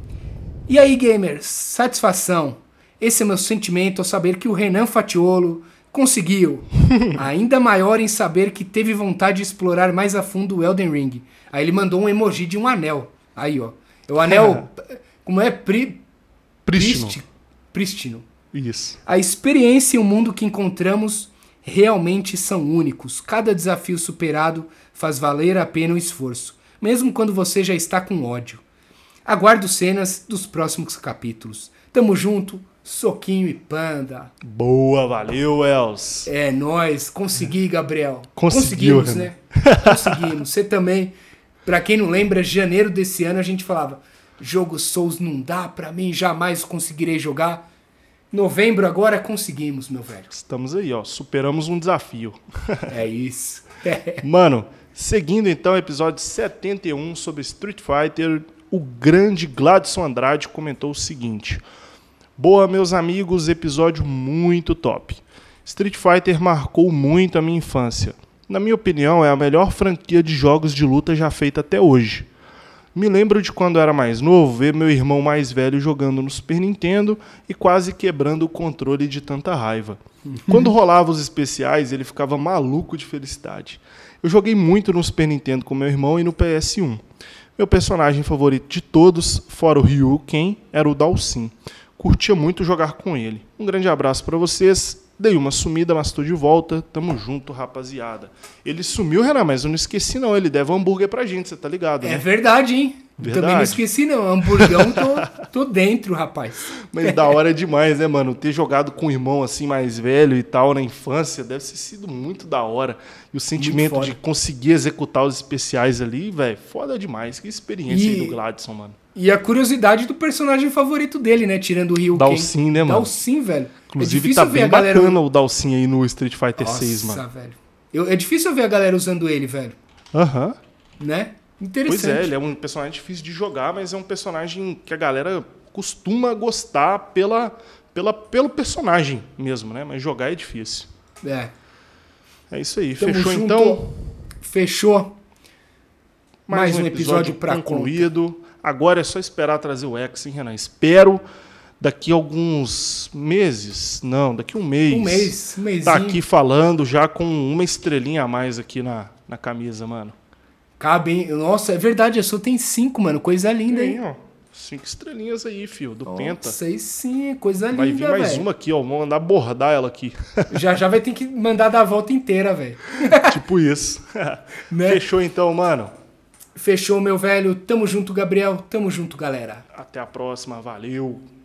E aí, gamers, satisfação? Esse é meu sentimento ao saber que o Renan Fatiolo conseguiu. Ainda maior em saber que teve vontade de explorar mais a fundo o Elden Ring. Aí ele mandou um emoji de um anel. Aí, ó. É o anel. como é? Pri, pristino. Isso. A experiência e o mundo que encontramos realmente são únicos. Cada desafio superado faz valer a pena o esforço, mesmo quando você já está com ódio. Aguardo cenas dos próximos capítulos. Tamo junto, soquinho e panda. Boa, valeu, Els. É nós, consegui, Gabriel. Conseguiu, Conseguimos, né? Conseguimos. Você também. Para quem não lembra, janeiro desse ano a gente falava: "Jogo Souls não dá para mim, jamais conseguirei jogar". Novembro agora conseguimos, meu velho. Estamos aí, ó. Superamos um desafio. é isso. Mano, seguindo então o episódio 71 sobre Street Fighter, o grande Gladson Andrade comentou o seguinte: Boa, meus amigos, episódio muito top. Street Fighter marcou muito a minha infância. Na minha opinião, é a melhor franquia de jogos de luta já feita até hoje. Me lembro de quando era mais novo ver meu irmão mais velho jogando no Super Nintendo e quase quebrando o controle de tanta raiva. Quando rolava os especiais, ele ficava maluco de felicidade. Eu joguei muito no Super Nintendo com meu irmão e no PS1. Meu personagem favorito de todos, fora o Ryu, quem era o Dalsim. Curtia muito jogar com ele. Um grande abraço para vocês Dei uma sumida, mas tô de volta. Tamo junto, rapaziada. Ele sumiu, Renan, mas eu não esqueci, não. Ele deve um hambúrguer pra gente, você tá ligado? É né? É verdade, hein? Verdade. Também não esqueci, não. Hambúrguer, tô, tô dentro, rapaz. Mas da hora é demais, né, mano? Ter jogado com um irmão assim mais velho e tal na infância deve ter sido muito da hora. E o sentimento de conseguir executar os especiais ali, velho, foda demais. Que experiência e... aí do Gladson, mano. E a curiosidade do personagem favorito dele, né? Tirando o Ryu. Dalsin, né, mano? Dalsin, velho. É Inclusive, é tá bem galera... bacana o Dalsin aí no Street Fighter Nossa, 6, mano. Nossa, velho. Eu, é difícil ver a galera usando ele, velho. Aham. Né? Interessante. Pois é, ele é um personagem difícil de jogar, mas é um personagem que a galera costuma gostar pela, pela, pelo personagem mesmo, né? Mas jogar é difícil. É. É isso aí. Tamo Fechou junto. então? Fechou. Mais, Mais um episódio, episódio para concluído. Conta. Agora é só esperar trazer o X, hein, Renan? Espero daqui alguns meses, não, daqui um mês. Um mês, um mês. Tá aqui falando já com uma estrelinha a mais aqui na, na camisa, mano. Cabe, hein? Nossa, é verdade, a sua tem cinco, mano. Coisa linda, tem, hein? Ó, cinco estrelinhas aí, fio, do oh, Penta. Sei sim, coisa vai linda, Vai vir mais véio. uma aqui, ó. Vamos mandar bordar ela aqui. Já já vai ter que mandar dar a volta inteira, velho. tipo isso. Né? Fechou então, mano. Fechou, meu velho. Tamo junto, Gabriel. Tamo junto, galera. Até a próxima. Valeu.